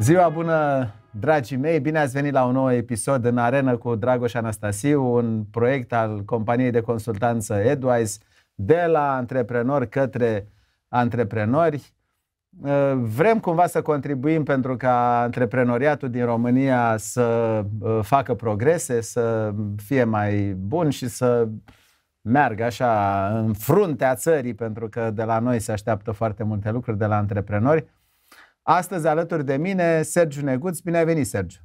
Ziua bună, dragii mei! Bine ați venit la un nou episod în arenă cu Dragoș Anastasiu, un proiect al companiei de consultanță Edwise, de la antreprenori către antreprenori. Uh, vrem cumva să contribuim pentru ca antreprenoriatul din România să uh, facă progrese, să fie mai bun și să meargă așa în fruntea țării, pentru că de la noi se așteaptă foarte multe lucruri de la antreprenori. Astăzi alături de mine Sergiu Neguț. Bine ai venit, Sergiu!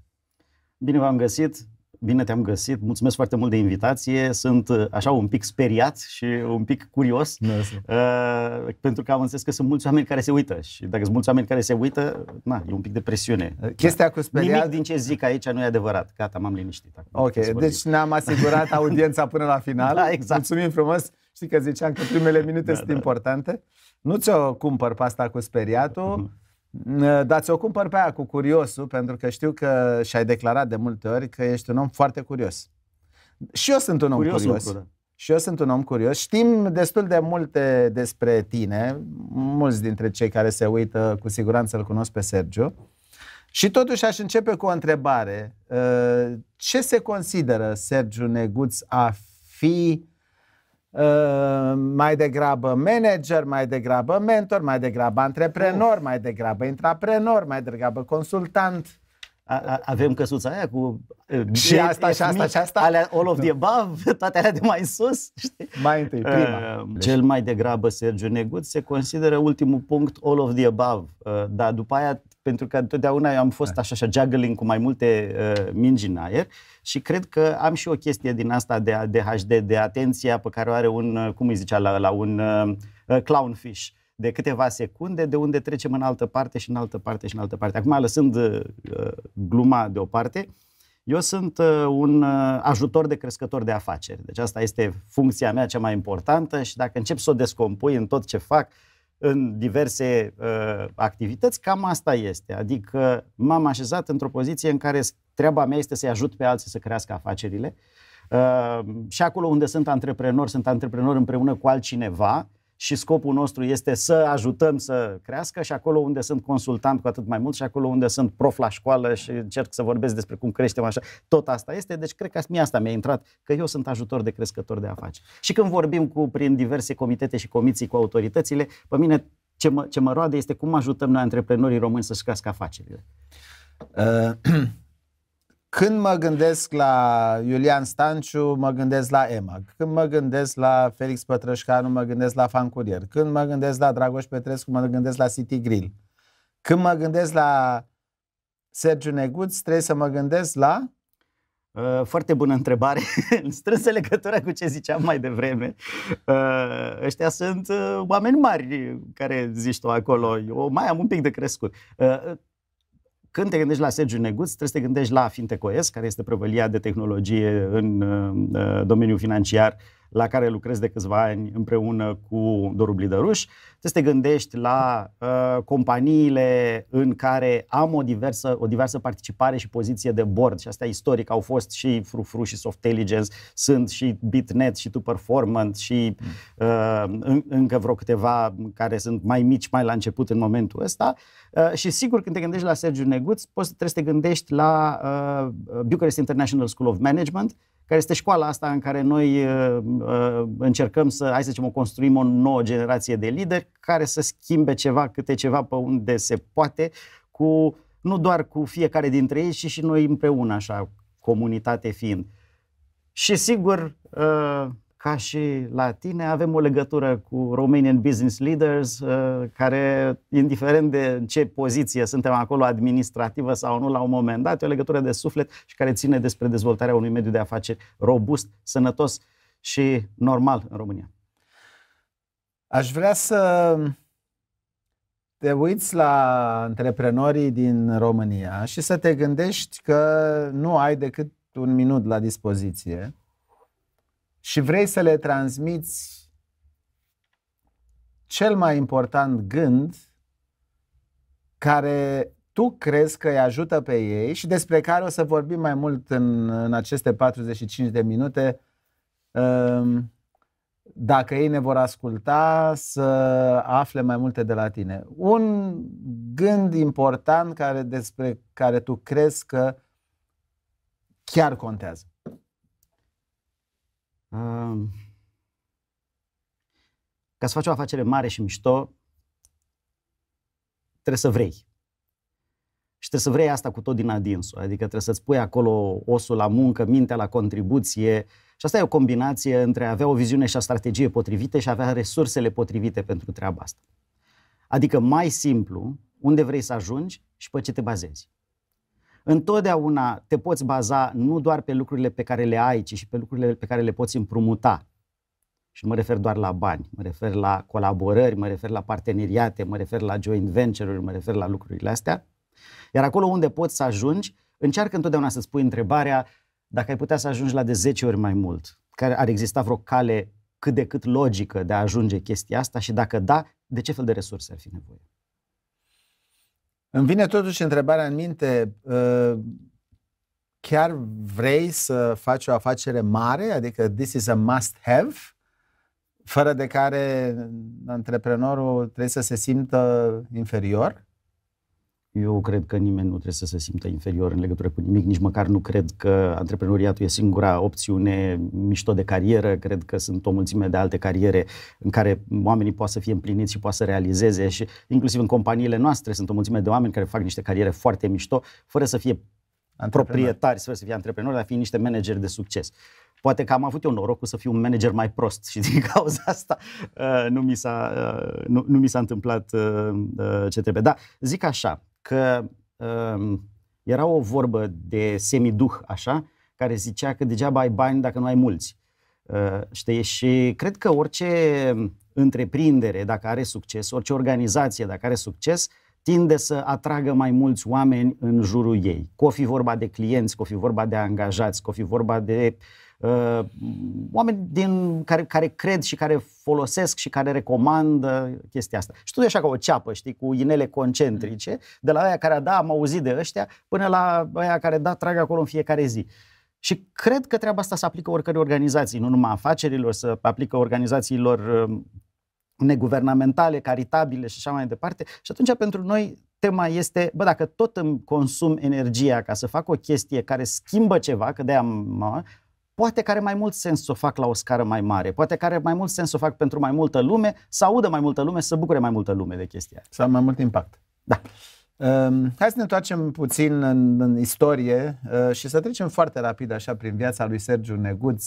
Bine v-am găsit! Bine te-am găsit, mulțumesc foarte mult de invitație. Sunt uh, așa un pic speriat și un pic curios, da, uh, pentru că am înțeles că sunt mulți oameni care se uită și dacă sunt mulți oameni care se uită, na, e un pic de presiune. Uh, chestia da. cu speriat... Nimic din ce zic aici nu e adevărat. Gata, m-am liniștit. Acum ok, deci ne-am asigurat audiența până la final. Da, exact. Mulțumim frumos. Știi că ziceam că primele minute da, sunt da. importante. Nu ți-o cumpăr pasta cu speriatul. Uh-huh dar ți-o cumpăr pe aia cu curiosul, pentru că știu că și-ai declarat de multe ori că ești un om foarte curios. Și eu sunt un om curios. curios. Și eu sunt un om curios. Știm destul de multe despre tine. Mulți dintre cei care se uită, cu siguranță îl cunosc pe Sergiu. Și totuși aș începe cu o întrebare. Ă, ce se consideră Sergiu Neguț a fi Ehm, mai degrabă manager, mai degrabă mentor, mai degrabă antreprenor, mai degrabă intraprenor, mai degrabă consultant. avem căsuța aia cu și asta, și asta, și asta. Alea, all of the da. above, toate alea de mai sus. Mai întâi, prima. Ehm, cel mai degrabă Sergiu Negut se consideră ultimul punct all of the above, ehm, dar după aia pentru că întotdeauna eu am fost da. așa, așa juggling cu mai multe uh, mingi în aer și cred că am și o chestie din asta de, ADHD, de atenția pe care o are un, uh, cum îi zicea, la, la un uh, uh, clownfish de câteva secunde, de unde trecem în altă parte și în altă parte și în altă parte. Acum, lăsând uh, uh, gluma deoparte, eu sunt uh, un uh, ajutor de crescător de afaceri. Deci asta este funcția mea cea mai importantă și dacă încep să o descompui în tot ce fac, uh, în diverse uh, activități, cam asta este. Adică m-am așezat într-o poziție în care treaba mea este să-i ajut pe alții să crească afacerile. Uh, și acolo unde sunt antreprenor, sunt antreprenor împreună cu altcineva și scopul nostru este să ajutăm să crească și acolo unde sunt consultant cu atât mai mult și acolo unde sunt prof la școală și încerc să vorbesc despre cum creștem așa, tot asta este. Deci cred că mie asta mi-a intrat, că eu sunt ajutor de crescător de afaceri. Și când vorbim cu, prin diverse comitete și comisii cu autoritățile, pe mine ce mă, ce mă roade este cum ajutăm noi antreprenorii români să-și crească afacerile. Uh, Când mă gândesc la Iulian Stanciu, mă gândesc la EMAG. Când mă gândesc la Felix Pătrășcanu, mă gândesc la Fancurier. Când mă gândesc la Dragoș Petrescu, mă gândesc la City Grill. Când mă gândesc la Sergiu Neguț, trebuie să mă gândesc la... Uh, foarte bună întrebare. Strânsă legătura cu ce ziceam mai devreme. Uh, ăștia sunt uh, oameni mari care zici tu acolo. Eu mai am un pic de crescut. Când te gândești la Sergiu Neguț, trebuie să te gândești la Fintecoes, care este prăvălia de tehnologie în uh, uh domeniul financiar, la care lucrez de câțiva ani împreună cu Doru Blidăruș. Trebuie să te gândești la uh, companiile în care am o diversă, o diversă participare și poziție de board și asta istoric au fost și Frufru și Softeligence, sunt și Bitnet și Tu Performance și mm. uh, în, încă vreo câteva care sunt mai mici, mai la început în momentul ăsta. Uh, și sigur, când te gândești la Sergiu Neguț, poți, trebuie să te gândești la uh, Bucharest International School of Management, care este școala asta în care noi uh, uh, încercăm să, hai să zicem, o construim o nouă generație de lideri care să schimbe ceva, câte ceva pe unde se poate, cu, nu doar cu fiecare dintre ei, ci și noi împreună, așa, comunitate fiind. Și sigur, uh, ca și la tine, avem o legătură cu Romanian Business Leaders, uh, care, indiferent de ce poziție suntem acolo, administrativă sau nu, la un moment dat, e o legătură de suflet și care ține despre dezvoltarea unui mediu de afaceri robust, sănătos și normal în România. Aș vrea să te uiți la antreprenorii din România și să te gândești că nu ai decât un minut la dispoziție și vrei să le transmiți cel mai important gând care tu crezi că îi ajută pe ei și despre care o să vorbim mai mult în, în aceste 45 de minute. Um, dacă ei ne vor asculta, să afle mai multe de la tine. Un gând important care, despre care tu crezi că chiar contează. Ca să faci o afacere mare și mișto, trebuie să vrei. Și trebuie să vrei asta cu tot din adinsul. Adică trebuie să-ți pui acolo osul la muncă, mintea la contribuție. Și asta e o combinație între a avea o viziune și o strategie potrivite și a avea resursele potrivite pentru treaba asta. Adică mai simplu, unde vrei să ajungi și pe ce te bazezi întotdeauna te poți baza nu doar pe lucrurile pe care le ai, ci și pe lucrurile pe care le poți împrumuta. Și mă refer doar la bani, mă refer la colaborări, mă refer la parteneriate, mă refer la joint venture-uri, mă refer la lucrurile astea. Iar acolo unde poți să ajungi, încearcă întotdeauna să-ți pui întrebarea dacă ai putea să ajungi la de 10 ori mai mult, care ar exista vreo cale cât de cât logică de a ajunge chestia asta și dacă da, de ce fel de resurse ar fi nevoie? Îmi vine totuși întrebarea în minte, uh, chiar vrei să faci o afacere mare, adică this is a must have, fără de care antreprenorul trebuie să se simtă inferior? Eu cred că nimeni nu trebuie să se simtă inferior în legătură cu nimic, nici măcar nu cred că antreprenoriatul e singura opțiune mișto de carieră, cred că sunt o mulțime de alte cariere în care oamenii poate să fie împliniți și poate să realizeze și inclusiv în companiile noastre sunt o mulțime de oameni care fac niște cariere foarte mișto, fără să fie proprietari, fără să fie antreprenori, dar fi niște manageri de succes. Poate că am avut eu norocul să fiu un manager mai prost și din cauza asta uh, nu, mi s-a, uh, nu, nu mi s-a întâmplat uh, uh, ce trebuie. Dar zic așa, că uh, era o vorbă de semiduh, așa, care zicea că degeaba ai bani dacă nu ai mulți. Uh, știi? Și cred că orice întreprindere, dacă are succes, orice organizație, dacă are succes, tinde să atragă mai mulți oameni în jurul ei. Că o fi vorba de clienți, că o fi vorba de angajați, că o fi vorba de uh, Uh, oameni din, care, care cred și care folosesc și care recomandă chestia asta. Și tu așa ca o ceapă, știi, cu inele concentrice, de la aia care a da, am auzit de ăștia, până la aia care da, trag acolo în fiecare zi. Și cred că treaba asta se aplică oricărei organizații, nu numai afacerilor, se aplică organizațiilor uh, neguvernamentale, caritabile și așa mai departe. Și atunci pentru noi tema este, bă, dacă tot îmi consum energia ca să fac o chestie care schimbă ceva, că de-aia poate că are mai mult sens să o fac la o scară mai mare, poate că are mai mult sens să o fac pentru mai multă lume, să audă mai multă lume, să bucure mai multă lume de chestia. Să am mai mult impact. Da. Um, hai să ne întoarcem puțin în, în istorie uh, și să trecem foarte rapid așa prin viața lui Sergiu Neguț.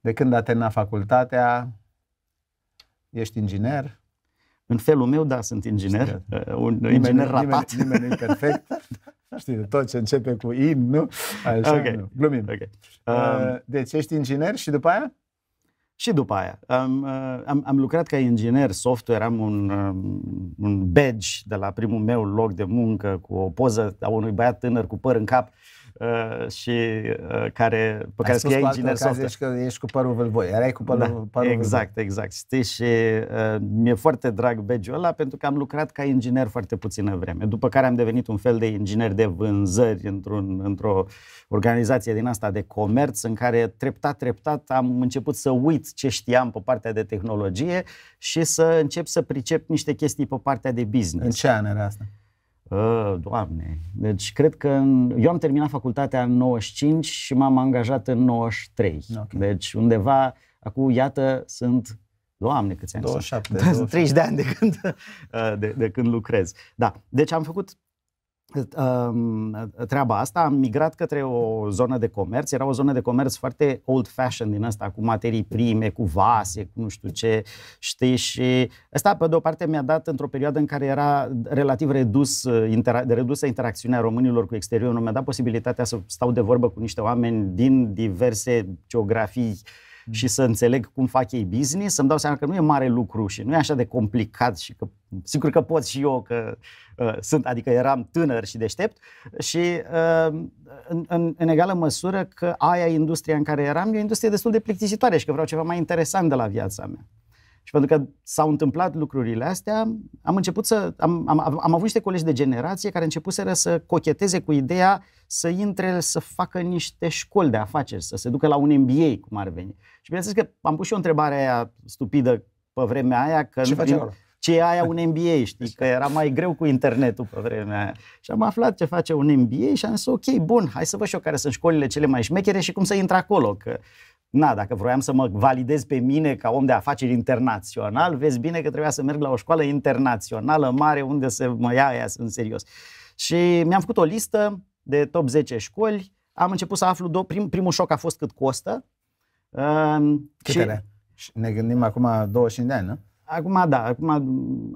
De când a terminat facultatea, ești inginer? În felul meu, da, sunt inginer. Știa. Eh, un nimeni, inginer ratat. Nimeni, nimeni perfect. Știi, tot ce începe cu in, nu? Așa, okay. nu. Glumim. Okay. Uh, um, deci ești inginer și după aia? Și după aia. Am, uh, am, am lucrat ca inginer software, am un, um, un badge de la primul meu loc de muncă cu o poză a unui băiat tânăr cu păr în cap Uh, și uh, care, pe care scrie ingineer software. Ești, că ești cu părul vâlvoi, erai cu părul, da, părul Exact, vâlvoi. exact. Știi? Și uh, mi-e foarte drag badge ăla pentru că am lucrat ca inginer foarte puțină vreme, după care am devenit un fel de inginer de vânzări într-un, într-o organizație din asta de comerț în care treptat, treptat am început să uit ce știam pe partea de tehnologie și să încep să pricep niște chestii pe partea de business. În ce an era asta? Ă, Doamne, deci cred că eu am terminat facultatea în 95 și m-am angajat în 93. Okay. Deci undeva, acum iată, sunt, Doamne, câți ani 27, sunt? 30 de ani de când, de, de când lucrez. Da, deci am făcut treaba asta, am migrat către o zonă de comerț, era o zonă de comerț foarte old-fashioned din asta, cu materii prime, cu vase, cu nu știu ce, știi, și asta pe de o parte mi-a dat într-o perioadă în care era relativ redus, uh, intera- redusă interacțiunea românilor cu exteriorul, mi-a dat posibilitatea să stau de vorbă cu niște oameni din diverse geografii uh, Mm. și să înțeleg cum fac ei business, să-mi dau seama că nu e mare lucru și nu e așa de complicat și că sigur că pot și eu că uh, sunt, adică eram tânăr și deștept și uh, în, în, în egală măsură că aia industria în care eram e o industrie destul de plictisitoare și că vreau ceva mai interesant de la viața mea. Și pentru că s-au întâmplat lucrurile astea, am început să. Am, am, am avut niște colegi de generație care începuseră să cocheteze cu ideea să intre, să facă niște școli de afaceri, să se ducă la un MBA, cum ar veni. Și bineînțeles că am pus și o întrebare aia stupidă pe vremea aia. Că ce face ce e aia un MBA, știi, că era mai greu cu internetul pe vremea aia. Și am aflat ce face un MBA și am zis, ok, bun, hai să văd și eu care sunt școlile cele mai șmechere și cum să intră acolo, că Na, dacă vroiam să mă validez pe mine ca om de afaceri internațional, vezi bine că trebuia să merg la o școală internațională mare unde să mă ia aia în serios. Și mi-am făcut o listă de top 10 școli, am început să aflu, două, prim, primul șoc a fost cât costă. Uh, Câtele? Și... Ne gândim acum 25 de ani, nu? Acum, da, acum,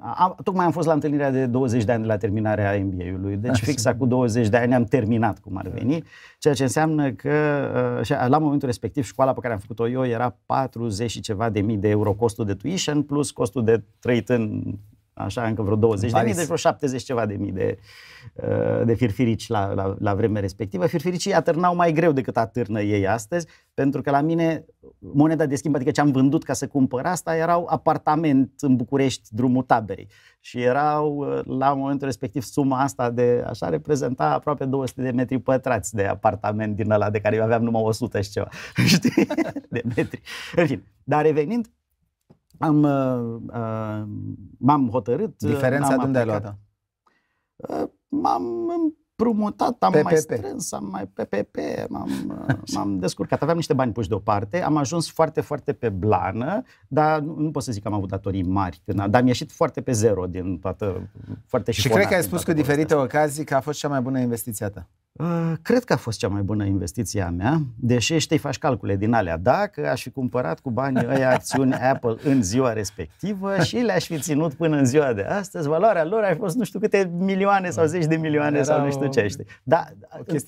a, tocmai am fost la întâlnirea de 20 de ani de la terminarea MBA-ului, deci fix cu 20 de ani am terminat, cum ar veni, ceea ce înseamnă că uh, la momentul respectiv școala pe care am făcut-o eu era 40 și ceva de mii de euro costul de tuition plus costul de trăit în așa, încă vreo 20 de mii, deci vreo 70 ceva de mii de, uh, de firfirici la, la, la vremea respectivă. Firfiricii atârnau mai greu decât atârnă ei astăzi, pentru că la mine moneda de schimb, adică ce am vândut ca să cumpăr asta, erau apartament în București, drumul taberei. Și erau, uh, la momentul respectiv, suma asta de, așa, reprezenta aproape 200 de metri pătrați de apartament din ăla, de care eu aveam numai 100 și ceva, știi, de metri. În fin, dar revenind, am, uh, uh, m-am hotărât. Uh, Diferența am unde ai luat uh, M-am împrumutat, am PPP. mai strâns, am mai PPP, m-am, uh, m-am descurcat. Aveam niște bani puși deoparte, am ajuns foarte, foarte pe blană, dar nu, nu pot să zic că am avut datorii mari, când, dar mi-a ieșit foarte pe zero din toată, foarte Și cred că ai spus cu diferite ocazii că a fost cea mai bună investiție a ta. Uh, cred că a fost cea mai bună investiție a mea, deși știi, faci calcule din alea. Dacă aș fi cumpărat cu banii ăia acțiuni Apple în ziua respectivă și le-aș fi ținut până în ziua de astăzi, valoarea lor ar fi fost nu știu câte milioane sau zeci de milioane Era sau nu știu ce. este. Da,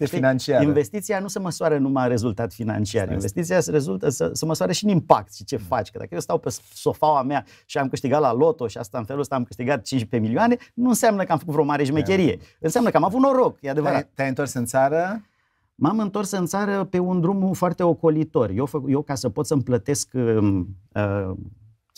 financiară. Investiția nu se măsoară numai în rezultat financiar. investiția se, rezultă, se, se măsoară și în impact și ce mm. faci. Că dacă eu stau pe sofaua mea și am câștigat la loto și asta în felul ăsta am câștigat 15 milioane, nu înseamnă că am făcut vreo mare jmecherie. Înseamnă că am avut noroc, e adevărat. Te-ai întors în țară? M-am întors în țară pe un drum foarte ocolitor. Eu, eu ca să pot să-mi plătesc uh, uh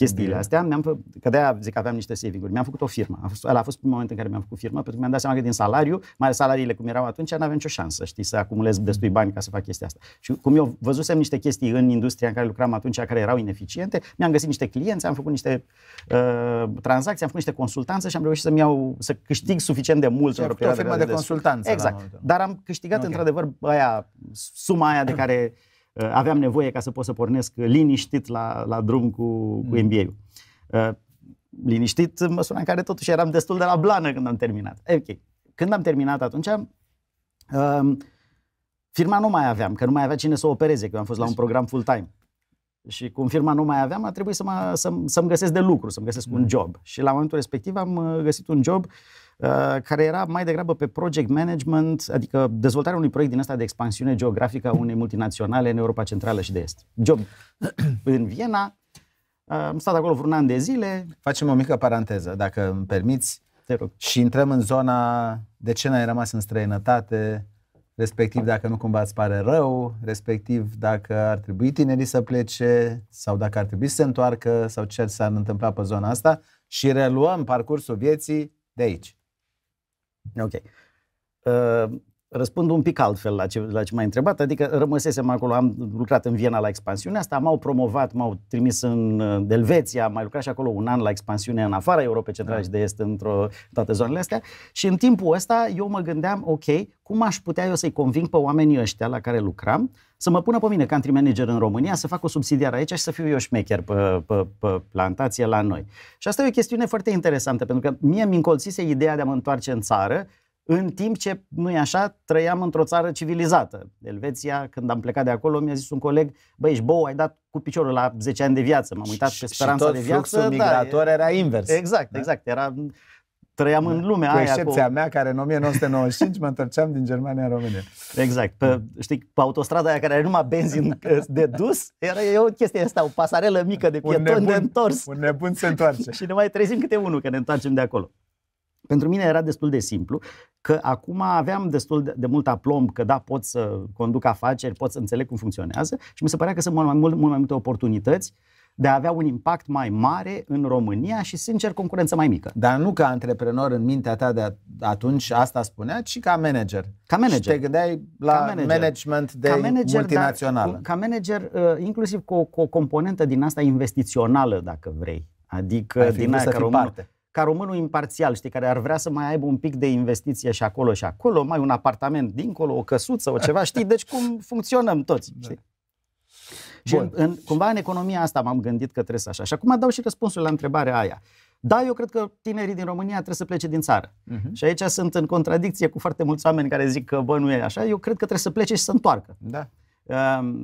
chestiile Bine. Da. astea. Mi-am, că de-aia zic că aveam niște saving-uri. Mi-am făcut o firmă. A fost, ăla a fost primul moment în care mi-am făcut firmă, pentru că mi-am dat seama că din salariu, mai ales salariile cum erau atunci, nu aveam nicio șansă, știi, să acumulez mm. destui bani ca să fac chestia asta. Și cum eu văzusem niște chestii în industria în care lucram atunci, care erau ineficiente, mi-am găsit niște clienți, am făcut niște uh, tranzacții, am făcut niște consultanțe și am reușit să-mi iau, să câștig suficient de mult. Și o firmă de, de consultanță. Exact. Dar am câștigat okay. într-adevăr aia, suma aia de care Uh, aveam nevoie ca să pot să pornesc liniștit la, la drum cu, cu MBA-ul. Mm. Uh, liniștit în măsura în care totuși eram destul de la blană când am terminat. Eh, ok. Când am terminat atunci, uh, firma nu mai aveam, că nu mai avea cine să o opereze, că eu am fost la un deci- program full-time. Și cum firma nu mai aveam, a trebuit să mă, să, să-mi găsesc de lucru, să-mi găsesc un mm. job. Și la momentul respectiv am găsit un job uh, Uh, care era mai degrabă pe project management, adică dezvoltarea unui proiect din asta de expansiune geografică a unei multinaționale în Europa Centrală și de Est. Job în Viena, uh, am stat acolo vreun an de zile. Facem o mică paranteză, dacă îmi permiți. Te rog. Și intrăm în zona de ce n-ai rămas în străinătate, respectiv dacă nu cumva îți pare rău, respectiv dacă ar trebui tinerii să plece sau dacă ar trebui să se întoarcă sau ce s-ar întâmpla pe zona asta și reluăm parcursul vieții de aici. Okay. Um, răspund un pic altfel la ce, la ce m-ai întrebat, adică rămăsesem acolo, am lucrat în Viena la expansiunea asta, m-au promovat, m-au trimis în uh, Delveția, am mai lucrat și acolo un an la expansiune în afara Europei Centrale da. și de Est, într-o toate zonele astea și în timpul ăsta eu mă gândeam, ok, cum aș putea eu să-i conving pe oamenii ăștia la care lucram să mă pună pe mine country manager în România, să fac o subsidiară aici și să fiu eu șmecher pe, pe, pe plantație la noi. Și asta e o chestiune foarte interesantă, pentru că mie mi încolțise ideea de a mă întoarce în țară în timp ce, nu i așa, trăiam într-o țară civilizată. Elveția, când am plecat de acolo, mi-a zis un coleg, băi, ești bou, ai dat cu piciorul la 10 ani de viață. M-am uitat pe speranța și tot de viață. Fluxul da, migrator da, era invers. Exact, da? exact. Era trăiam în da. lumea cu aia. excepția mea, care în 1995 mă întorceam din Germania în România. Exact. Pe, știi, pe autostrada aia care are numai benzin de dus, era o chestie asta, o pasarelă mică de pietoni nebun, de întors. Un nebun se întoarce. și ne mai trezim câte unul că ne întoarcem de acolo. Pentru mine era destul de simplu că acum aveam destul de, de mult aplomb că da, pot să conduc afaceri, pot să înțeleg cum funcționează și mi se părea că sunt mult mai, mult, mult mai multe oportunități de a avea un impact mai mare în România și, sincer, concurență mai mică. Dar nu ca antreprenor în mintea ta de atunci asta spunea, ci ca manager. Ca manager. Și te gândeai la ca manager. management de ca manager, multinațională. Uh, dar, ca manager, inclusiv cu o, cu o componentă din asta investițională, dacă vrei. Adică din aia ca român, parte ca românul imparțial, știi, care ar vrea să mai aibă un pic de investiție și acolo și acolo, mai un apartament dincolo, o căsuță, o ceva, știi, deci cum funcționăm toți, da. știi? Și în, în, cumva în economia asta m-am gândit că trebuie să așa. Și acum dau și răspunsul la întrebarea aia. Da, eu cred că tinerii din România trebuie să plece din țară. Uh-huh. Și aici sunt în contradicție cu foarte mulți oameni care zic că, bă, nu e așa. Eu cred că trebuie să plece și să întoarcă. Da. Uh,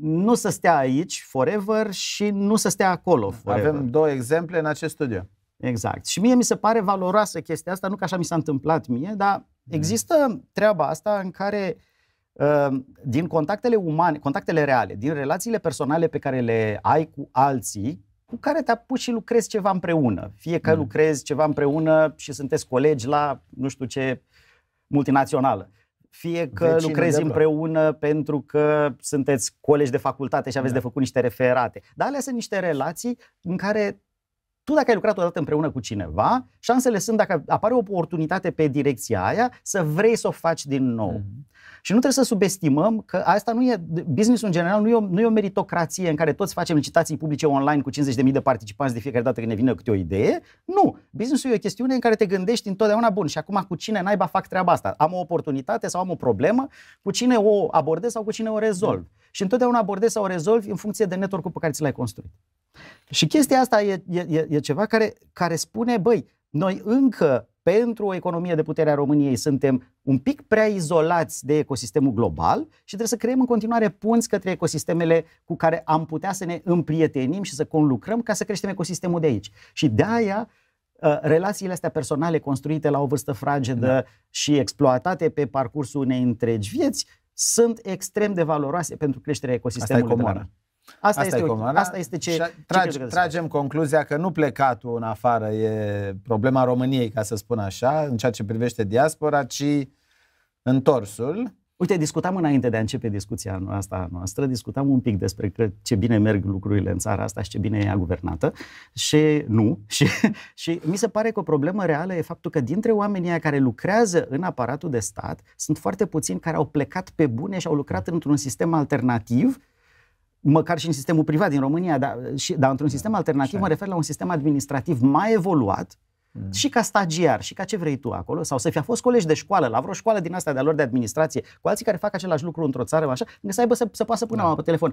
nu să stea aici forever și nu să stea acolo forever. Avem două exemple în acest studiu. Exact. Și mie mi se pare valoroasă chestia asta, nu că așa mi s-a întâmplat mie, dar da. există treaba asta în care uh, din contactele umane, contactele reale, din relațiile personale pe care le ai cu alții, cu care te apuci și lucrezi ceva împreună. Fie că mm. lucrezi ceva împreună și sunteți colegi la nu știu ce multinațională. Fie că Vecină lucrezi împreună pentru că sunteți colegi de facultate și aveți da. de făcut niște referate. Dar alea sunt niște relații în care tu dacă ai lucrat odată împreună cu cineva, șansele sunt dacă apare o oportunitate pe direcția aia, să vrei să o faci din nou. Mm-hmm. Și nu trebuie să subestimăm că asta nu e, businessul în general nu e, o, nu e o meritocrație în care toți facem licitații publice online cu 50.000 de participanți de fiecare dată când ne vine câte o idee. Nu, businessul e o chestiune în care te gândești întotdeauna, bun, și acum cu cine naiba fac treaba asta? Am o oportunitate sau am o problemă? Cu cine o abordez sau cu cine o rezolv? Mm. Și întotdeauna abordez sau o rezolvi în funcție de network-ul pe care ți l-ai construit. Și chestia asta e, e, e ceva care, care spune, băi, noi încă pentru o economie de putere a României suntem un pic prea izolați de ecosistemul global și trebuie să creăm în continuare punți către ecosistemele cu care am putea să ne împrietenim și să conlucrăm ca să creștem ecosistemul de aici. Și de aia ă, relațiile astea personale construite la o vârstă fragedă da. și exploatate pe parcursul unei întregi vieți sunt extrem de valoroase pentru creșterea ecosistemului. Asta e comoară. Asta, asta, este, e comanda. asta este ce, Trage, ce tragem concluzia că nu plecatul în afară e problema României, ca să spun așa, în ceea ce privește diaspora, ci întorsul. Uite, discutam înainte de a începe discuția asta noastră, discutam un pic despre că ce bine merg lucrurile în țara asta și ce bine e ea guvernată și nu. Și, și mi se pare că o problemă reală e faptul că dintre oamenii care lucrează în aparatul de stat, sunt foarte puțini care au plecat pe bune și au lucrat într-un sistem alternativ măcar și în sistemul privat din România, dar, și, dar într-un sistem alternativ, mă refer la un sistem administrativ mai evoluat, Mm. Și ca stagiar, și ca ce vrei tu acolo, sau să fi fost colegi de școală, la vreo școală din asta de-a lor de administrație, cu alții care fac același lucru într-o țară, așa, să aibă să, să poată să pună da. pe telefon.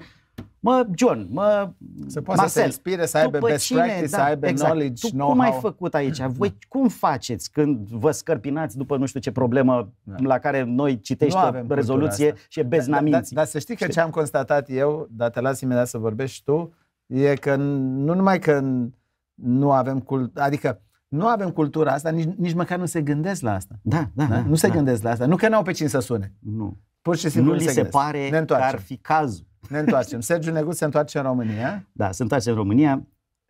Mă, John, mă, Să poată Marcel, să se inspire, să aibă best cine, practice, da, să aibă exact. knowledge, tu know-how. cum ai făcut aici? Voi cum faceți când vă scărpinați după nu știu ce problemă da. la care noi citești o rezoluție și e beznaminți? Dar da, da, da, să știi că știi? ce am constatat eu, dar te las imediat să vorbești tu, e că nu numai că nu avem cult, adică nu avem cultura asta, nici, nici măcar nu se gândesc la asta. Da, da. da? da nu se da. gândesc la asta. Nu că n-au pe cine să sune. Nu. Pur și simplu nu, nu li se, se pare ne că ar fi cazul. Ne întoarcem. Sergiu Negu se întoarce în România. Da, se întoarce în România.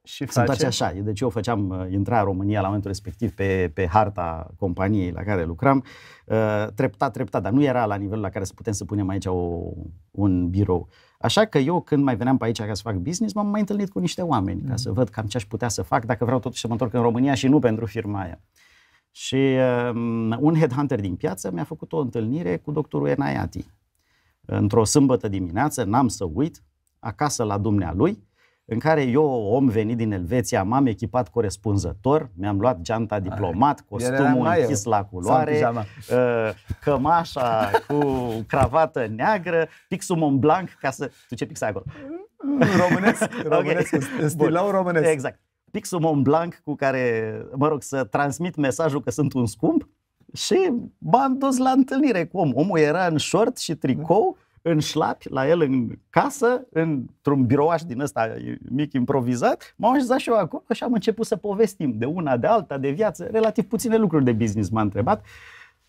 Și face... Se întoarce așa. Deci eu făceam, uh, intra România la momentul respectiv pe, pe harta companiei la care lucram, uh, treptat, treptat, dar nu era la nivelul la care să putem să punem aici o, un birou. Uh, Așa că eu când mai veneam pe aici ca să fac business, m-am mai întâlnit cu niște oameni ca să mm. văd cam ce aș putea să fac dacă vreau totuși să mă întorc în România și nu pentru firma aia. Și um, un headhunter din piață mi-a făcut o întâlnire cu doctorul Enaiati. Într-o sâmbătă dimineață, n-am să uit, acasă la dumnealui, în care eu, om venit din Elveția, m-am echipat corespunzător, mi-am luat geanta diplomat, costumul închis uh, la culoare, uh, cămașa cu cravată neagră, pixul Mont Blanc, ca să... Tu ce pix ai acolo? Românesc, românesc, okay. stilau Bun. românesc. Exact. Pixul Mont Blanc cu care, mă rog, să transmit mesajul că sunt un scump și m-am dus la întâlnire cu om. Omul era în short și tricou, mhm în șlapi, la el în casă, într-un birouaș din ăsta mic improvizat, m-am așezat și eu acolo și am început să povestim de una, de alta, de viață, relativ puține lucruri de business m-a întrebat.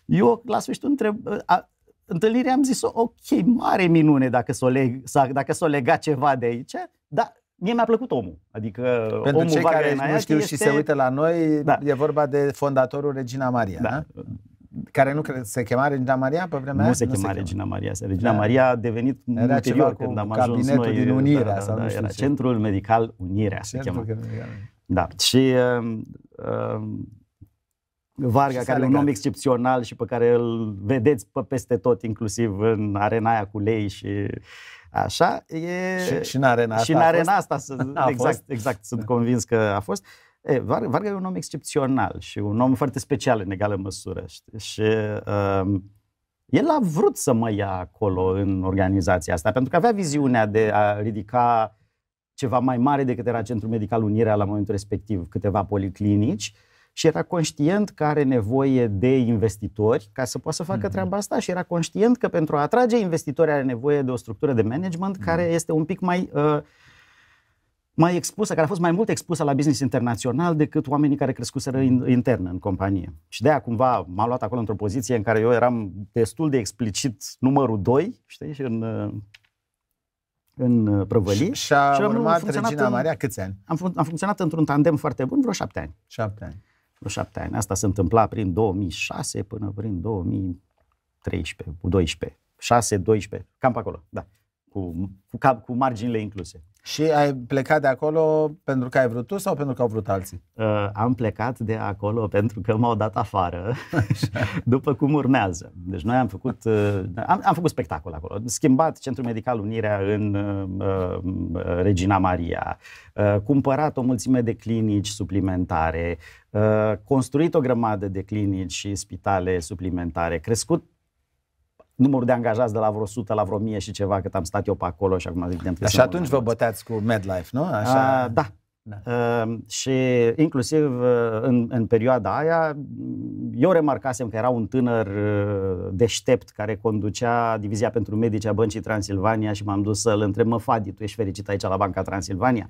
Eu, la sfârșitul întreb, a, întâlnire am zis, ok, mare minune dacă s-o, leg, dacă s-o lega ceva de aici, dar mie mi-a plăcut omul. Adică Pentru omul cei care nu știu este... și se uită la noi, da. e vorba de fondatorul Regina Maria. Da. da? care nu cred, se chema Regina Maria pe vremea Nu aia? se chema nu se Regina Maria. Regina da. Maria a devenit era ulterior ceva când am ajuns noi. Cabinetul din da, da, Unirea. Da, sau da, nu știu era ce. Medical Unirea Centrul se chema. Medical. Da. Și uh, uh, Varga, și care e un om excepțional și pe care îl vedeți pe peste tot, inclusiv în arena aia cu lei și așa. E... Și, și în arena asta. Și în arena asta, exact, exact, exact, sunt convins că a fost. Uh, E, Varga e un om excepțional și un om foarte special în egală măsură. Știi? Și uh, el a vrut să mă ia acolo în organizația asta, pentru că avea viziunea de a ridica ceva mai mare decât era Centrul Medical Unirea la momentul respectiv, câteva policlinici, și era conștient că are nevoie de investitori ca să poată să facă mm-hmm. treaba asta și era conștient că pentru a atrage investitori are nevoie de o structură de management mm-hmm. care mhm. este un pic mai uh, mai expusă, care a fost mai mult expusă la business internațional decât oamenii care crescuseră in, intern în companie. Și de-aia cumva m-am luat acolo într-o poziție în care eu eram destul de explicit numărul 2, știi, și în, în prăvălii. Și a și urmat Regina în, Maria câți ani? Am, am funcționat într-un tandem foarte bun, vreo șapte ani. Șapte ani. Vreo șapte ani. Asta se întâmpla prin 2006 până prin 2013, 12. 6, 12, cam pe acolo, da. Cu, cu, cu marginile incluse. Și ai plecat de acolo pentru că ai vrut tu sau pentru că au vrut alții? Uh, am plecat de acolo pentru că m-au dat afară, după cum urmează. Deci noi am făcut, uh, am, am făcut spectacol acolo. Schimbat Centrul Medical Unirea în uh, uh, Regina Maria, uh, cumpărat o mulțime de clinici suplimentare, uh, construit o grămadă de clinici și spitale suplimentare, crescut numărul de angajați de la vreo 100 la vreo 1000 și ceva, cât am stat eu pe acolo și acum evident că... Și atunci vă băteați cu MedLife, nu? Așa... A, da. da. Uh, și inclusiv ă, în, în perioada aia, eu remarcasem că era un tânăr ă, deștept care conducea divizia pentru medici a Băncii Transilvania și m-am dus să-l întreb, mă, Fadi, tu ești fericit aici la Banca Transilvania?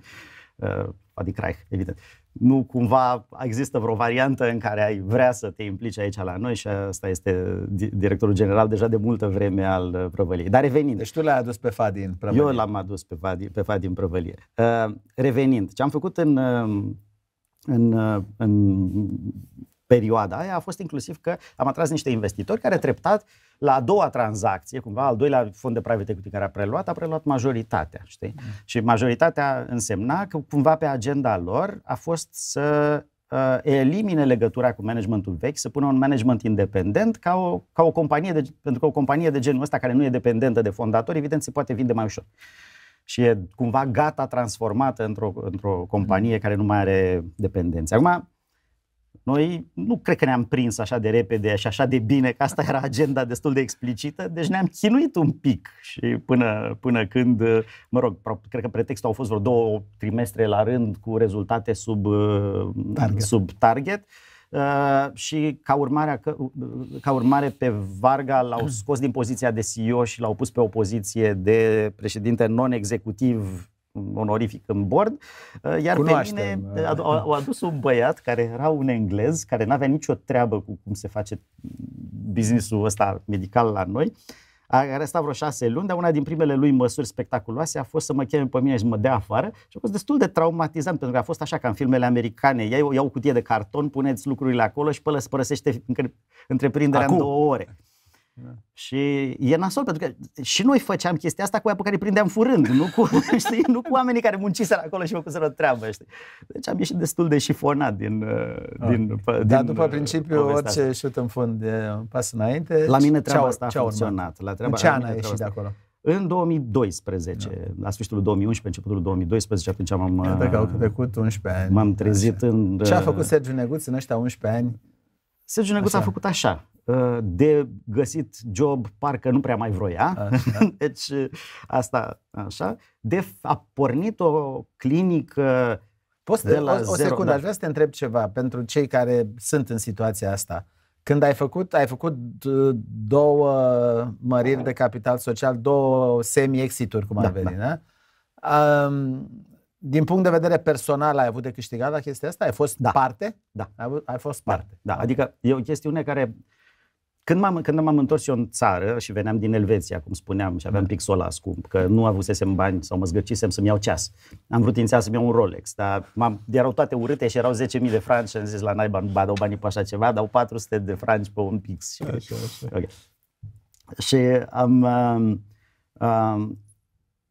Uh, Fadi Craig, evident nu cumva există vreo variantă în care ai vrea să te implici aici la noi și asta este directorul general deja de multă vreme al uh, Prăvăliei. Dar revenind. Deci tu l-ai adus pe Fadi în Prăvălie. Eu l-am adus pe Fadi, pe Fadi în Prăvălie. Uh, revenind, ce am făcut în, uh, în, uh, în perioada aia a fost inclusiv că am atras niște investitori care treptat uh, la a doua tranzacție, cumva, al doilea fond de private equity care a preluat, a preluat majoritatea, știi? Mm. Și majoritatea însemna că cumva pe agenda lor a fost să uh, elimine legătura cu managementul vechi, să pună un management independent ca o, ca o companie, de, pentru că o companie de genul ăsta care nu e dependentă de fondator, evident, se poate vinde mai ușor. Și e cumva gata transformată într-o, într companie mm. care nu mai are dependențe. Acum, noi nu cred că ne-am prins așa de repede și așa de bine, că asta era agenda destul de explicită, deci ne-am chinuit un pic și până, până când, mă rog, cred că pretextul au fost vreo două trimestre la rând cu rezultate sub uh, target. Sub target. Uh, și ca urmare, ca urmare pe Varga l-au scos din poziția de CEO și l-au pus pe o poziție de președinte non-executiv onorific în bord, uh, iar Cunoaștem. pe mine uh, uh, au adus un băiat care era un englez, care n-avea nicio treabă cu cum se face businessul ăsta medical la noi, care a stat vreo șase luni, dar una din primele lui măsuri spectaculoase a fost să mă cheme pe mine și mă dea afară și a fost destul de traumatizant, pentru că a fost așa ca în filmele americane, iau, iau o cutie de carton, puneți lucrurile acolo și pălă ăla îți părăsește întreprinderea Acum. în două ore. Da. Și e nasol, pentru că și noi făceam chestia asta cu aia pe care îi prindeam furând, nu cu, știi, nu cu oamenii care munciseră acolo și făcuseră treabă. Știi? Deci am ieșit destul de șifonat din, uh, okay. din, din Dar după uh, principiu, orice șut în fund de pas înainte... La mine treaba ce asta ce a funcționat. La treaba, în ce an ai ieșit de acolo? În 2012, da. la sfârșitul 2011, începutul 2012, atunci am... Iată că uh, au trecut 11 ani. M-am trezit așa. în... Ce a făcut Sergiu Neguț în ăștia 11 ani? Sergiu Neguț așa. a făcut așa. Uh, de găsit job parcă nu prea mai vroia. Așa. Deci uh, asta așa. De a pornit o clinică Poți de la o, o zero, secundă, da. aș vrea să te întreb ceva pentru cei care sunt în situația asta. Când ai făcut, ai făcut uh, două măriri de capital social, două semi-exituri, cum ar da, veni, da? da? Um, din punct de vedere personal, ai avut de câștigat la chestia asta? Ai fost da. parte? Da. Ai, avut, ai fost da, parte. Da. da, adică e o chestiune care când m-am, când m-am întors eu în țară și veneam din Elveția, cum spuneam, și aveam mm. pixul ăla scump, că nu avusesem bani sau mă zgârcisem să-mi iau ceas. Am vrut inițial să-mi iau un Rolex, dar m-am, erau toate urâte și erau 10.000 de franci și am zis la naiba, nu dau banii pe așa ceva, dau 400 de franci pe un pix. Așa, așa. Okay. Și am... Um, um,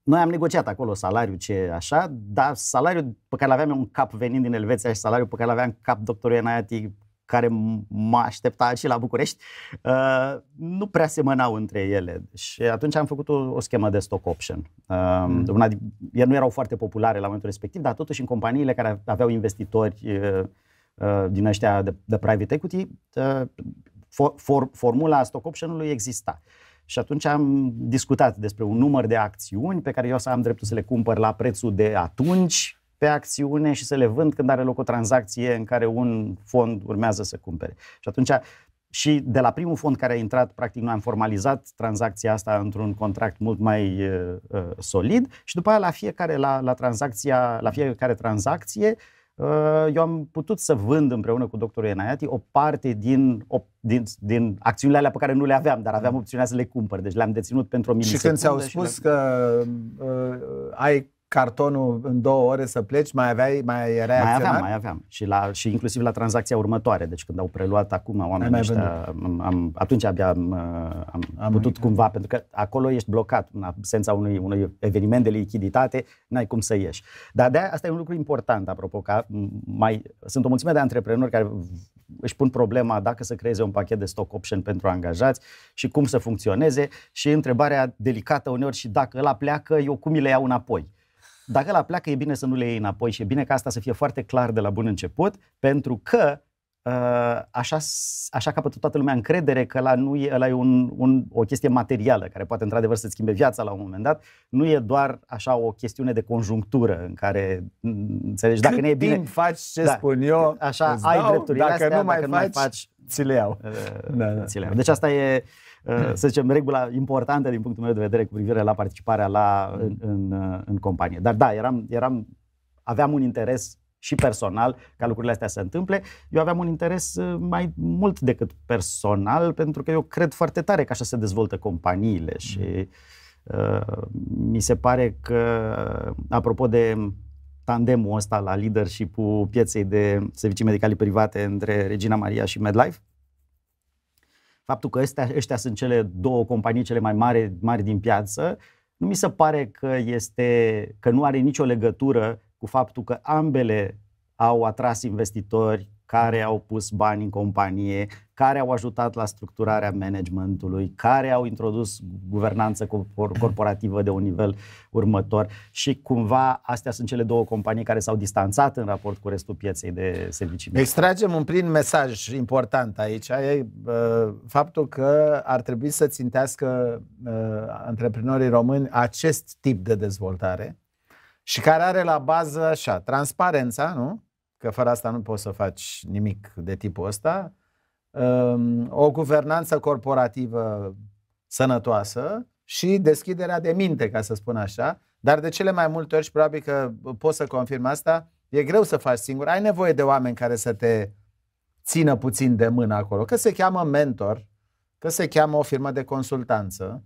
noi am negociat acolo salariul ce așa, dar salariul pe care l-aveam eu în cap venind din Elveția și salariul pe care l-aveam în cap doctorul Enaiati care mă aștepta și la București, uh, nu prea semănau între ele. Și atunci am făcut o, o schemă de stock option. Um, mm. una, ele nu erau foarte populare la momentul respectiv, dar totuși în companiile care aveau investitori uh, uh, din ăștia de, de private equity, for, for, formula stock option-ului exista. Și atunci am discutat despre un număr de acțiuni pe care eu să am dreptul să le cumpăr la prețul de atunci, pe acțiune și să le vând când are loc o tranzacție în care un fond urmează să cumpere. Și atunci și de la primul fond care a intrat, practic, noi am formalizat tranzacția asta într-un contract mult mai uh, uh, solid și după aia la fiecare, la, la tranzacția, la fiecare tranzacție uh, eu am putut să vând împreună cu doctorul Enaiati o parte din, o, din, din acțiunile alea pe care nu le aveam, dar aveam opțiunea să le cumpăr. Deci le-am deținut pentru o milisecundă. Și când ți-au spus le... că uh, uh ai cartonul în două ore să pleci, mai aveai, mai erai Mai aveam, mai aveam. Și, la, și inclusiv la tranzacția următoare, deci când au preluat acum oamenii ăștia, am, am, atunci abia am, am, am putut mai, cumva, pentru că acolo ești blocat, în absența unui, unui eveniment de lichiditate, n-ai cum să ieși. Dar de asta e un lucru important, apropo, că mai, sunt o mulțime de antreprenori care își pun problema dacă să creeze un pachet de stock option pentru angajați și cum să funcționeze și întrebarea delicată uneori și dacă la pleacă, eu cum îi le iau înapoi? Dacă la pleacă e bine să nu le iei înapoi și e bine ca asta să fie foarte clar de la bun început, pentru că uh, așa, așa capătă toată lumea încredere că la nu e, ăla e un, un, o chestie materială care poate într-adevăr să-ți schimbe viața la un moment dat. Nu e doar așa o chestiune de conjunctură în care, mm, înțelegi, dacă nu e bine... faci ce da, spun eu, așa, ai dau, drepturile dacă astea, nu mai dacă faci, nu mai faci, ți le iau. Uh, da, da. Ți le iau. Deci asta e... Uh, Eh, să zicem, regula importantă din punctul meu de vedere cu privire la participarea la, în, în, eh, în companie. Dar da, eram, eram, aveam un interes și personal ca lucrurile astea să se întâmple. Eu aveam un interes eh, mai mult decât personal, pentru că eu cred foarte tare că așa se dezvoltă companiile și uh, mi se pare că, apropo de tandemul ăsta la leadership-ul pieței de servicii medicale private între Regina Maria și MedLife, faptul că ăstea, ăștia sunt cele două companii cele mai mari, mari din piață, nu mi se pare că, este, că nu are nicio legătură cu faptul că ambele au atras investitori care au pus bani în companie, care au ajutat la structurarea managementului, care au introdus guvernanță corporativă de un nivel următor și cumva astea sunt cele două companii care s-au distanțat în raport cu restul pieței de servicii. Extragem deci un prim mesaj important aici, e faptul că ar trebui să țintească antreprenorii români acest tip de dezvoltare și care are la bază așa, transparența, nu? că fără asta nu poți să faci nimic de tipul ăsta, ehm, o guvernanță corporativă sănătoasă și deschiderea de minte, ca să spun așa, dar de cele mai multe ori, și probabil că poți să confirm asta, e greu să faci singur, ai nevoie de oameni care să te țină puțin de mână acolo, că se cheamă mentor, că se cheamă o firmă de consultanță,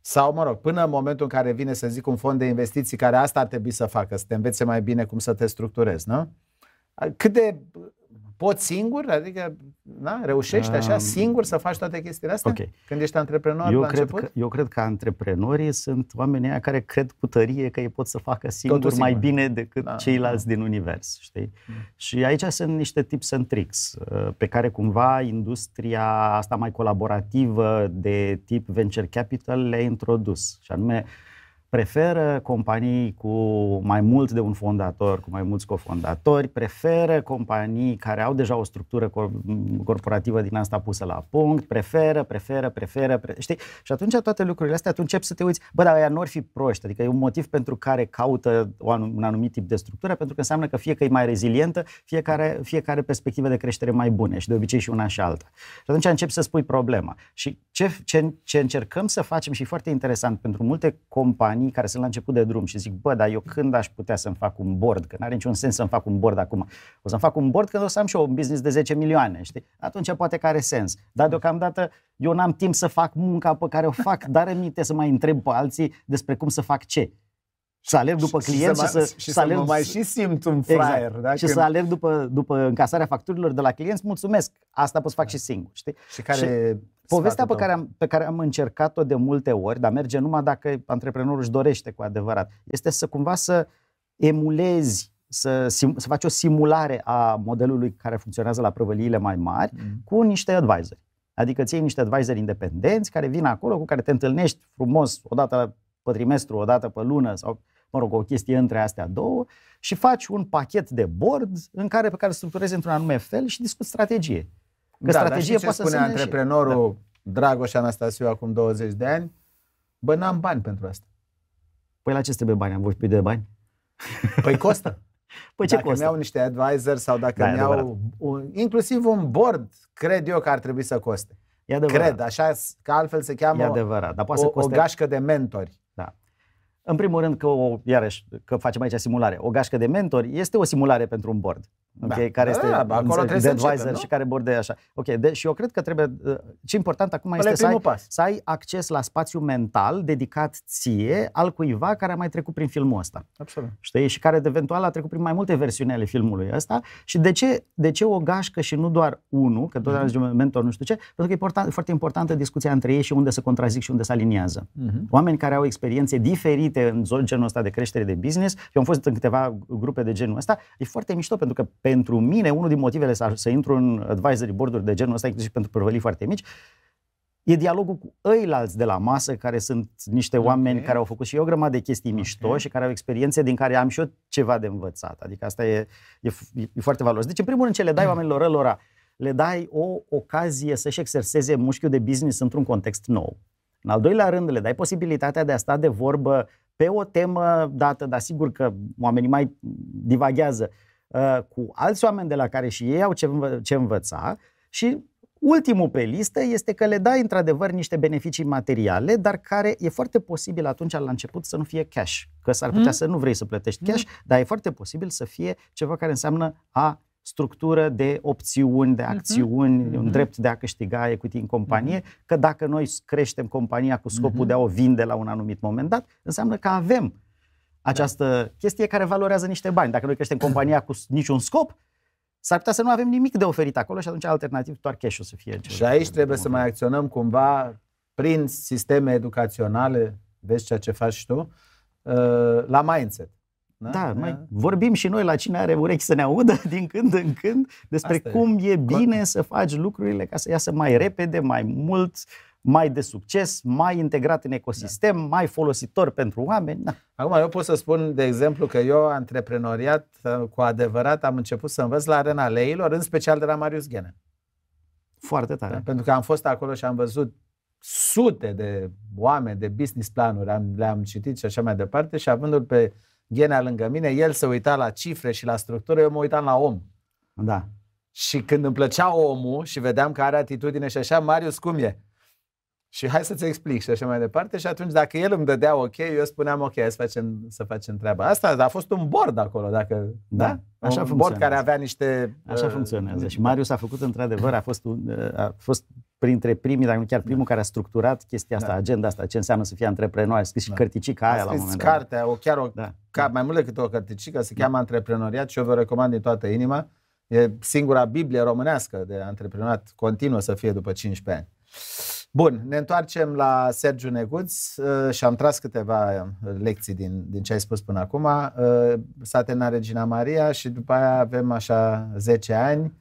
sau, mă rog, până în momentul în care vine, să zic, un fond de investiții care asta ar trebui să facă, să te învețe mai bine cum să te structurezi, nu? Cât de poți singur? Adică na, da, reușești așa singur să faci toate chestiile astea okay. când ești antreprenor eu la cred început? Că, eu cred că antreprenorii sunt oamenii care cred cu tărie că ei pot să facă singur, singur. mai bine decât da, ceilalți da. din univers. Știi? Mm. Și aici sunt niște tips and tricks uh, pe care cumva industria asta mai colaborativă de tip venture capital le-a introdus. Și anume preferă companii cu mai mult de un fondator, cu mai mulți cofondatori, preferă companii care au deja o structură cor- corporativă din asta pusă la punct, preferă, preferă, preferă, pre- știi? Și atunci toate lucrurile astea, atunci începi să te uiți, bă, dar aia nu ar fi proști, adică e un motiv pentru care caută un anumit tip de structură, pentru că înseamnă că fie că e mai rezilientă, fiecare, fiecare perspectivă de creștere mai bune și de obicei și una și alta. Și atunci începi să spui problema. Și ce, ce, ce încercăm să facem și foarte interesant pentru multe companii companii care sunt la început de drum și zic, bă, dar eu când aș putea să-mi fac un board? Că n-are niciun sens să-mi fac un board acum. O să-mi fac un board când o să am și eu un business de 10 milioane, știi? Atunci poate că are sens. Dar da. deocamdată eu n-am timp să fac munca pe care o fac, dar minte să mai întreb pe alții despre cum să fac ce. Să alerg după client și, și să, și să, alerg... mai și simt un fraier. Exact. Da? Și Când... să alerg după, după încasarea facturilor de la clienți, mulțumesc, asta pot să fac da. și singur. Știi? Și care și... Povestea pe care, am, pe care am încercat-o de multe ori, dar merge numai dacă antreprenorul își dorește cu adevărat, este să cumva să emulezi, să, sim, să faci o simulare a modelului care funcționează la prăvăliile mai mari mm. cu niște advisori. Adică ți niște advisori independenți care vin acolo, cu care te întâlnești frumos odată pe trimestru, odată pe lună sau, mă rog, o chestie între astea două și faci un pachet de board în care, pe care îl structurezi într-un anume fel și discuți strategie. Că da, strategie dar poate ce să spunea antreprenorul da. Dragoș Anastasiu acum 20 de ani? Bă, n-am bani pentru asta. Păi la ce trebuie bani? Am vorbit de bani? Păi costă. Păi ce dacă costă? mi-au niște advisor sau dacă da, mi-au un, inclusiv un board, cred eu că ar trebui să coste. E adevărat. Cred, așa că altfel se cheamă e adevărat, dar poate o, să coste... o gașcă de mentori. Da. În primul rând, că o, iarăși, că facem aici simulare. O gașcă de mentori este o simulare pentru un board okay, da. care este da, da, da acolo de advisor începem, și care bordei așa. Ok, de, și eu cred că trebuie, uh, ce important acum este să ai, pas. să ai acces la spațiu mental dedicat ție al cuiva care a mai trecut prin filmul ăsta. Absolut. Știi? Și care eventual a trecut prin mai multe versiuni ale filmului ăsta și de ce, de ce o gașcă și nu doar unul, că tot mm-hmm. zicem mentor nu știu ce, pentru că e important, foarte importantă discuția între ei și unde se contrazic și unde se aliniază. Mm-hmm. Oameni care au experiențe diferite în genul ăsta de creștere de business, eu am fost în câteva grupe de genul ăsta, e foarte mișto pentru că pentru mine, unul din motivele să, să intru în advisory board-uri de genul ăsta, inclusiv pentru prăvălii foarte mici, e dialogul cu ăilalți de la masă, care sunt niște okay. oameni care au făcut și eu o grămadă de chestii okay. mișto și care au experiențe din care am și eu ceva de învățat. Adică asta e, e, e foarte valoros. Deci, în primul rând, ce le dai mm. oamenilor ălora? Le dai o ocazie să-și exerseze mușchiul de business într-un context nou. În al doilea rând, le dai posibilitatea de a sta de vorbă pe o temă dată, dar sigur că oamenii mai divaghează Uh, cu alți oameni de la care și ei au ce, învă- ce învăța și ultimul pe listă este că le dai într-adevăr niște beneficii materiale, dar care e foarte posibil atunci la început să nu fie cash, că s-ar putea mm. să nu vrei să plătești mm. cash, mm. dar e foarte posibil să fie ceva care înseamnă a structură de opțiuni, de mhm. acțiuni, mm-hmm. un drept de a câștiga equity în companie, mm-hmm. că dacă noi creștem compania cu scopul mm-hmm. de a o vinde la un anumit moment dat, înseamnă că avem da. această da. chestie care valorează niște bani. Dacă noi creștem compania cu niciun scop, s-ar putea să nu avem nimic de oferit acolo și atunci alternativ doar cash să fie. Și aici trebuie să mai acționăm cumva prin sisteme educaționale, vezi ceea ce faci tu, uh, la mindset. Da? da, da mai vorbim și noi la cine are urechi să ne audă din când în când despre Asta cum e, e bine cont. să faci lucrurile ca să iasă mai repede, mai mult, uh, mai de succes, mai integrat în ecosistem, da. mai folositor pentru oameni. Da. Acum eu pot să spun, de exemplu, că eu antreprenoriat uh, cu adevărat am început să învăț la Arena Leilor, în special de la Marius Ghene. Foarte tare. Da? Pentru că am fost acolo și am văzut sute de oameni de business planuri, am, le-am citit și așa mai departe și avându-l pe Ghenea lângă mine, el se uita la cifre și la structură, eu mă uitam la om. Da. Și când îmi plăcea omul și vedeam că are atitudine și așa, Marius, cum e? și hai să-ți explic și așa mai departe. Și atunci, dacă el îmi dădea ok, eu spuneam ok, să facem, să facem treaba asta. Dar a fost un bord acolo, dacă... Da, da? așa Un bord care avea niște... Așa uh, funcționează. Și Marius a făcut, într-adevăr, a fost, un, uh, a fost printre primii, dacă nu chiar primul, da. care a structurat chestia asta, da. agenda asta, ce înseamnă să fii antreprenor. A scris da. și cărticica aia a scris la un moment dat. cartea, o, chiar o, da. ca, mai mult decât o cărticică, se da. cheamă Antreprenoriat și eu vă recomand din toată inima. E singura Biblie românească de antreprenorat, continuă să fie după 15 ani. Bun, ne întoarcem la Sergiu Neguț uh, și am tras câteva uh, lecții din, din ce ai spus până acum. Uh, terminat Regina Maria și după aia avem așa 10 ani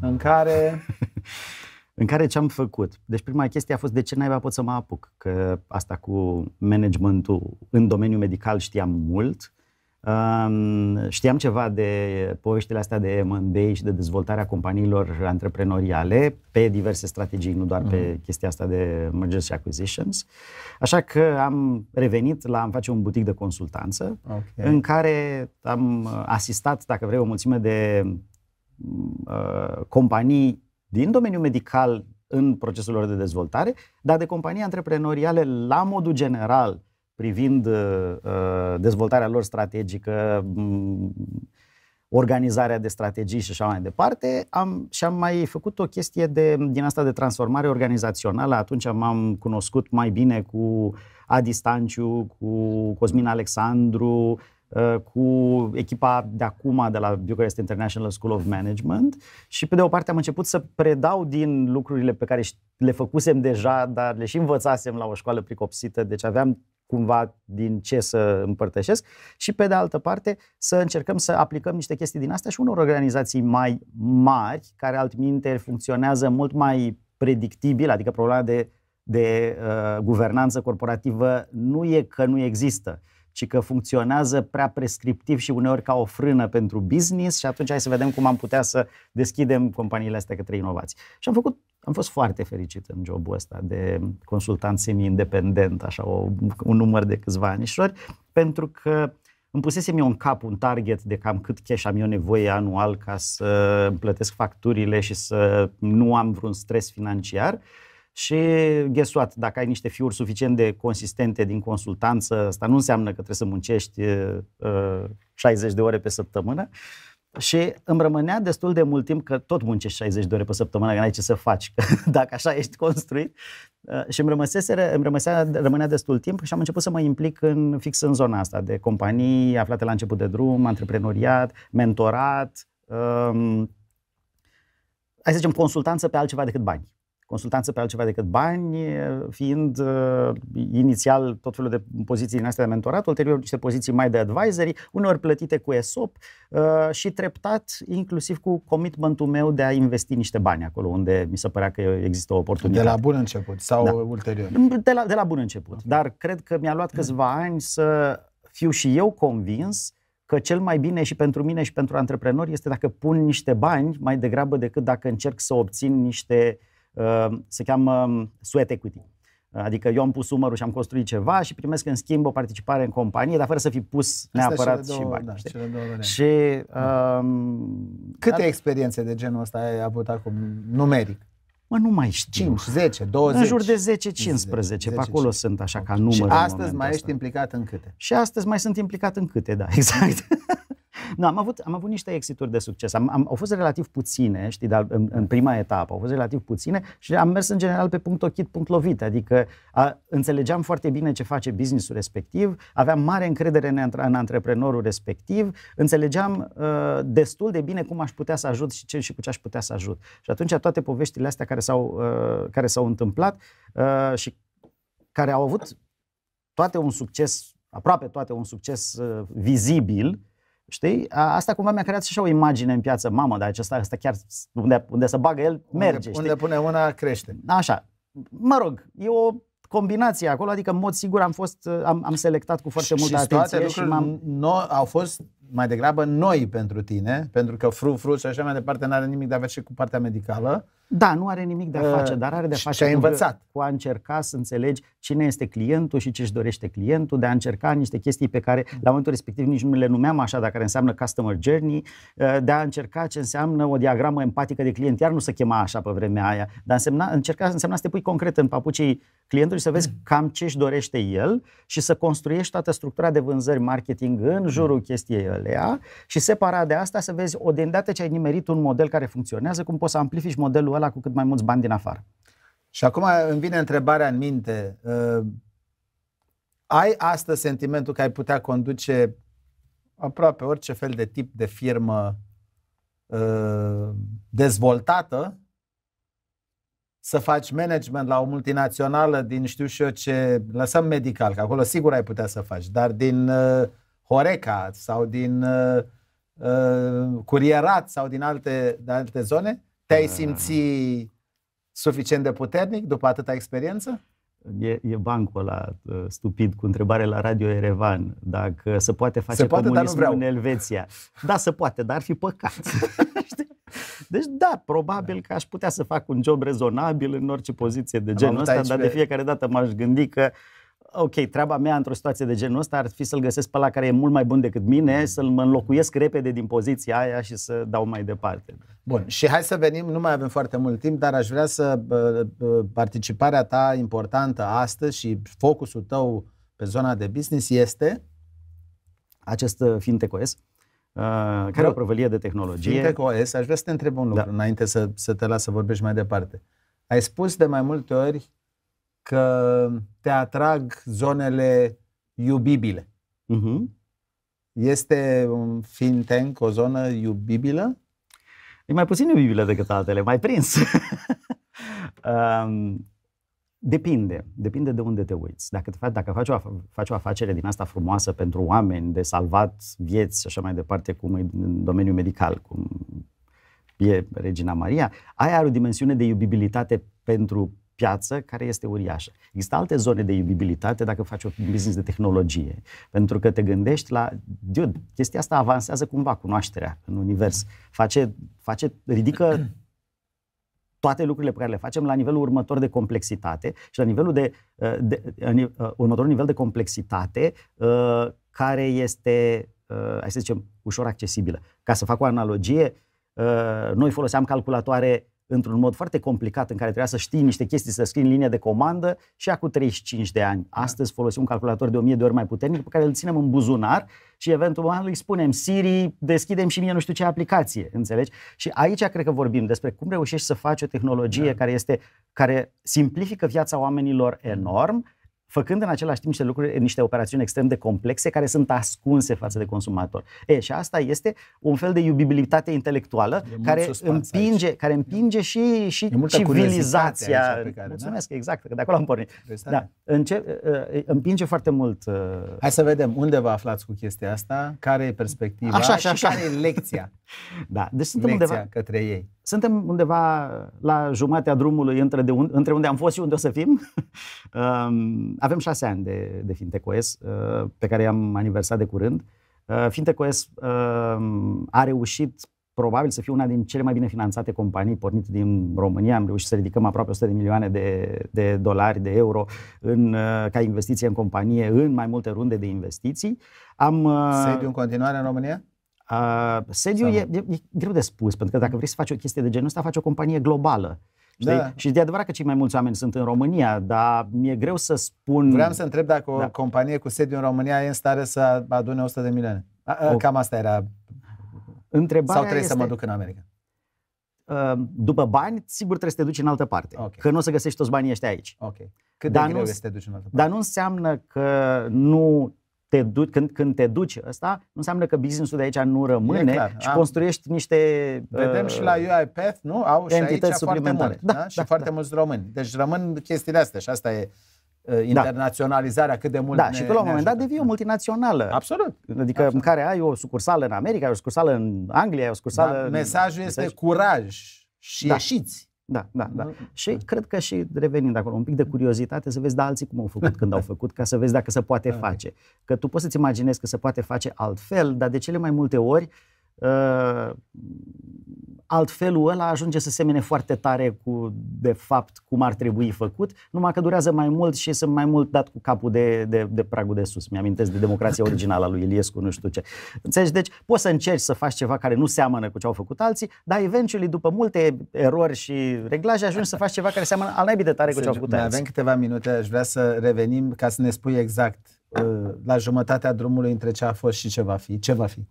în care... în care ce am făcut? Deci prima chestie a fost de ce naiba pot să mă apuc? Că asta cu managementul în domeniul medical știam mult, Um, știam ceva de poveștile astea de M&A și de dezvoltarea companiilor antreprenoriale pe diverse strategii, nu doar uh-huh. pe mhm. chestia asta de mergers și acquisitions. Așa că am revenit la am face un butic de consultanță okay. în care am asistat, dacă vrei, o mulțime de uh, companii din domeniul medical în procesul lor de dezvoltare, dar de companii antreprenoriale la modul general privind uh, uh, dezvoltarea lor strategică, organizarea de strategii și așa mai departe, am, și am mai făcut o chestie de, din asta de transformare organizațională. Atunci m-am cunoscut mai bine cu Adi Stanciu, cu Cosmin Alexandru, uh, cu echipa de acum de la Bucharest International School of Management și pe de o parte am început să predau din lucrurile pe care le făcusem deja, dar le și învățasem la o școală pricopsită, deci aveam cumva din ce să împărtășesc și pe de altă parte să încercăm să aplicăm niște chestii din astea și unor organizații mai mari care altminte funcționează mult mai predictibil, adică problema de, de uh, guvernanță corporativă nu e că nu există, ci că funcționează prea prescriptiv și uneori ca o frână pentru business și atunci hai să vedem cum am putea să deschidem companiile astea către inovații. Și am făcut am fost foarte fericit în jobul ăsta de consultant semi-independent, așa, o, un număr de câțiva anișori, pentru că îmi pusesem eu în cap un target de cam cât cash am eu nevoie anual ca să îmi plătesc facturile și să nu am vreun stres financiar. Și ghesuat, dacă ai niște fiuri suficient de consistente din consultanță, asta nu înseamnă că trebuie să muncești uh, 60 uh, de ore pe săptămână, uh, și îmi rămânea destul de mult timp, că tot muncești 60 de ore pe săptămână, că n-ai ce să faci, că dacă așa ești construit. Uh, și îmi, rămăsese, îmi rămăsea, rămânea destul timp și am început să mă implic în, fix în zona asta de companii aflate la început de drum, antreprenoriat, mentorat, um, hai să zicem, consultanță pe altceva decât bani consultanță pe altceva decât bani, fiind uh, inițial tot felul de poziții din astea de mentorat, ulterior niște poziții mai de advisory, uneori plătite cu ESOP uh, și treptat inclusiv cu commitmentul meu de a investi niște bani acolo unde mi se părea că există o oportunitate. De la bun început sau da. ulterior? De la, de la bun început, dar cred că mi-a luat câțiva ani să fiu și eu convins că cel mai bine și pentru mine și pentru antreprenori este dacă pun niște bani mai degrabă decât dacă încerc să obțin niște uh, Ehm, se cheamă ehm, sweat equity. Adică eu am pus umărul și am construit ceva și primesc în schimb o participare în companie, dar fără să fi pus neapărat Astea două, și bani. Da, cele două și, da. um, Câte dar... experiențe de genul ăsta ai avut acum, numeric? Mă, nu mai știu. 5, 10, 20? În jur de 10-15, 10, pe acolo 10. sunt așa ca număr. Și astăzi mai ești implicat în câte? Și astăzi mai sunt implicat în câte, da, exact. Nu, am avut, am avut niște exituri de succes. Am, am, au fost relativ puține, știi, dar în, în prima etapă au fost relativ puține și am mers în general pe punct ochit, punct lovit. Adică a, înțelegeam foarte bine ce face businessul respectiv, aveam mare încredere în, în antreprenorul respectiv, înțelegeam a, ă, destul de bine cum aș putea să ajut și, ce, și cu ce aș putea să ajut. Și atunci toate poveștile astea care s-au, ă, care s-au întâmplat a, ă, și care au avut toate un succes, aproape toate un succes uh, vizibil, Știi? Asta cumva mi-a creat și așa o imagine în piață. Mamă, dar acesta asta chiar unde, unde să bagă el, merge. Unde, știi? unde pune una, crește. Da, așa. Mă rog, e o combinație acolo, adică în mod sigur am fost, uh, am, am selectat cu foarte multă și atenție. Toate și m-am... No, au fost mai degrabă noi pentru tine, pentru că fru, fru și așa mai departe n-are nimic de a face și cu partea medicală. Da, nu are nimic de a uh, face, uh, dar are de a face ai învățat. cu a încerca să înțelegi cine este clientul și ce își dorește clientul, de a încerca niște chestii pe care la momentul respectiv nici nu le numeam așa, Dacă care înseamnă customer journey, uh, de a încerca ce înseamnă o diagramă empatică de client. Iar nu se chema așa pe vremea aia, dar însemna, încerca, însemna să te pui concret în papucii clientului, să vezi mm. cam ce își dorește el și să construiești toată structura de vânzări marketing în mm. jurul mm. chestiei alea și separat de asta să vezi, odată ce ai nimerit un model care funcționează, cum poți să amplifici modelul ăla cu cât mai mulți bani din afară. Și acum îmi vine întrebarea în minte. Uh, ai astăzi sentimentul că ai putea conduce aproape orice fel de tip de firmă uh, dezvoltată, să faci management la o multinațională din știu și eu ce, lăsăm medical, că acolo sigur ai putea să faci, dar din uh, Horeca sau din uh, uh, curierat sau din alte, de alte zone, te-ai da, da, da. simți suficient de puternic după atâta experiență? E, e bancul ăla ă, stupid cu întrebare la Radio Erevan dacă se poate face se poate, comunism dar nu vreau. în Elveția. Da, se poate, dar ar fi păcat. Deci da, probabil da. că aș putea să fac un job rezonabil în orice poziție de genul ăsta, dar de fiecare dată m-aș gândi că ok, treaba mea într-o situație de genul ăsta ar fi să-l găsesc pe la care e mult mai bun decât mine, mm. să-l mă înlocuiesc repede din poziția aia și să dau mai departe. Bun, și hai să venim, nu mai avem foarte mult timp, dar aș vrea să participarea ta importantă astăzi și focusul tău pe zona de business este acest uh, fintech uh, OS, care o prăvălie de tehnologie. Fintech OS, aș vrea să te întreb un lucru da. înainte să, să te las să vorbești mai departe. Ai spus de mai multe ori că te atrag zonele iubibile. Uh-huh. Este un think tank o zonă iubibilă? E mai puțin iubibilă decât altele, mai prins. um, Depinde, depinde de unde te uiți. Dacă, te faci, dacă faci, o, faci o afacere din asta frumoasă pentru oameni, de salvat vieți și așa mai departe, cum e în domeniul medical, cum e Regina Maria, aia are o dimensiune de iubibilitate pentru piață care este uriașă. Există alte zone de iubibilitate dacă faci un business de tehnologie, pentru că te gândești la, dude, chestia asta avansează cumva cunoașterea în univers, face, face ridică toate lucrurile pe care le facem la nivelul următor de complexitate și la nivelul de, uh, de, de uh, uh, următorul nivel de complexitate care este, hai să zicem, ușor accesibilă. Ca să fac o analogie, noi foloseam calculatoare într-un mod foarte complicat în care trebuia să știi niște chestii, să scrii în linie de comandă și acum 35 de ani. Da. Astăzi folosim un calculator de 1000 de ori mai puternic pe care îl ținem în buzunar și eventual îi spunem Siri, deschidem și mie nu știu ce aplicație, înțelegi? Și aici cred că vorbim despre cum reușești să faci o tehnologie da. care este care simplifică viața oamenilor mm. enorm, făcând în același timp niște lucruri, niște operațiuni extrem de complexe care sunt ascunse față de consumator. E, și asta este un fel de iubibilitate intelectuală e care împinge, aici. care împinge și, și civilizația. care, da? Mulțumesc, da? exact, că de acolo am pornit. Da, înce- împinge foarte mult. Uh, Hai să vedem unde vă aflați cu chestia asta, care e perspectiva așa, așa, așa. și care e lecția. da, deci suntem lecția undeva către ei. Suntem undeva la jumatea drumului între, de un, între unde am fost și unde o să fim. um, avem șase ani de, de Fintech uh, OS, pe care i-am aniversat de curând. Uh, Fintech uh, OS a reușit probabil să fie una din cele mai bine finanțate companii pornite din România. Am reușit să ridicăm aproape 100 de milioane de, de dolari, de euro în, ca investiție în companie, în mai multe runde de investiții. Am, Sediu în continuare în România? Uh, sediu e, e, e greu de spus, pentru că dacă vrei să faci o chestie de genul ăsta, faci o companie globală. Da. Și de adevărat că cei mai mulți oameni sunt în România, dar mi-e greu să spun... Vreau să întreb dacă o da. companie cu sediu în România e în stare să adune 100 de milioane. O... Cam asta era. Întrebarea Sau trebuie este... să mă duc în America? Ă, după bani, sigur trebuie să te duci în altă parte. Okay. Că nu o să găsești toți banii ăștia aici. Okay. Cât de dar greu nu, este să te duci în altă parte? Dar nu înseamnă că nu te du- când, când te duci ăsta, nu înseamnă că businessul de aici nu rămâne clar, și am. construiești niște Vedem uh, și la UiPath, nu? Au și aici foarte mult, da, da? și da, foarte da. mulți români. Deci rămân chestiile astea și asta e uh, da. internaționalizarea da. cât de mult Da, ne, și tu la un moment dat devii o multinațională. Absolut. Adică Absolut. în care ai o sucursală în America, ai o sucursală în Anglia, ai o sucursală... Da, în... mesajul este mesaj. curaj și da. ieșiți da, da, da. Și da. cred că și revenind acolo, un pic de curiozitate să vezi de alții cum au făcut când au făcut, ca să vezi dacă se poate da. face. Că tu poți să-ți imaginezi că se poate face altfel, dar de cele mai multe ori ă, altfelul ăla ajunge să semene foarte tare cu, de fapt, cum ar trebui făcut, numai că durează mai mult și sunt mai mult dat cu capul de, de, de pragul de sus. Mi-amintesc de democrația originală a lui Iliescu, nu știu ce. Înțelegi? Deci poți să încerci să faci ceva care nu seamănă cu ce au făcut alții, dar eventually, după multe erori și reglaje, ajungi să faci ceva care seamănă al naibii de tare cu ce au făcut alții. avem câteva minute, aș vrea să revenim ca să ne spui exact uh, la jumătatea drumului între ce a fost și ce va fi. Ce va fi?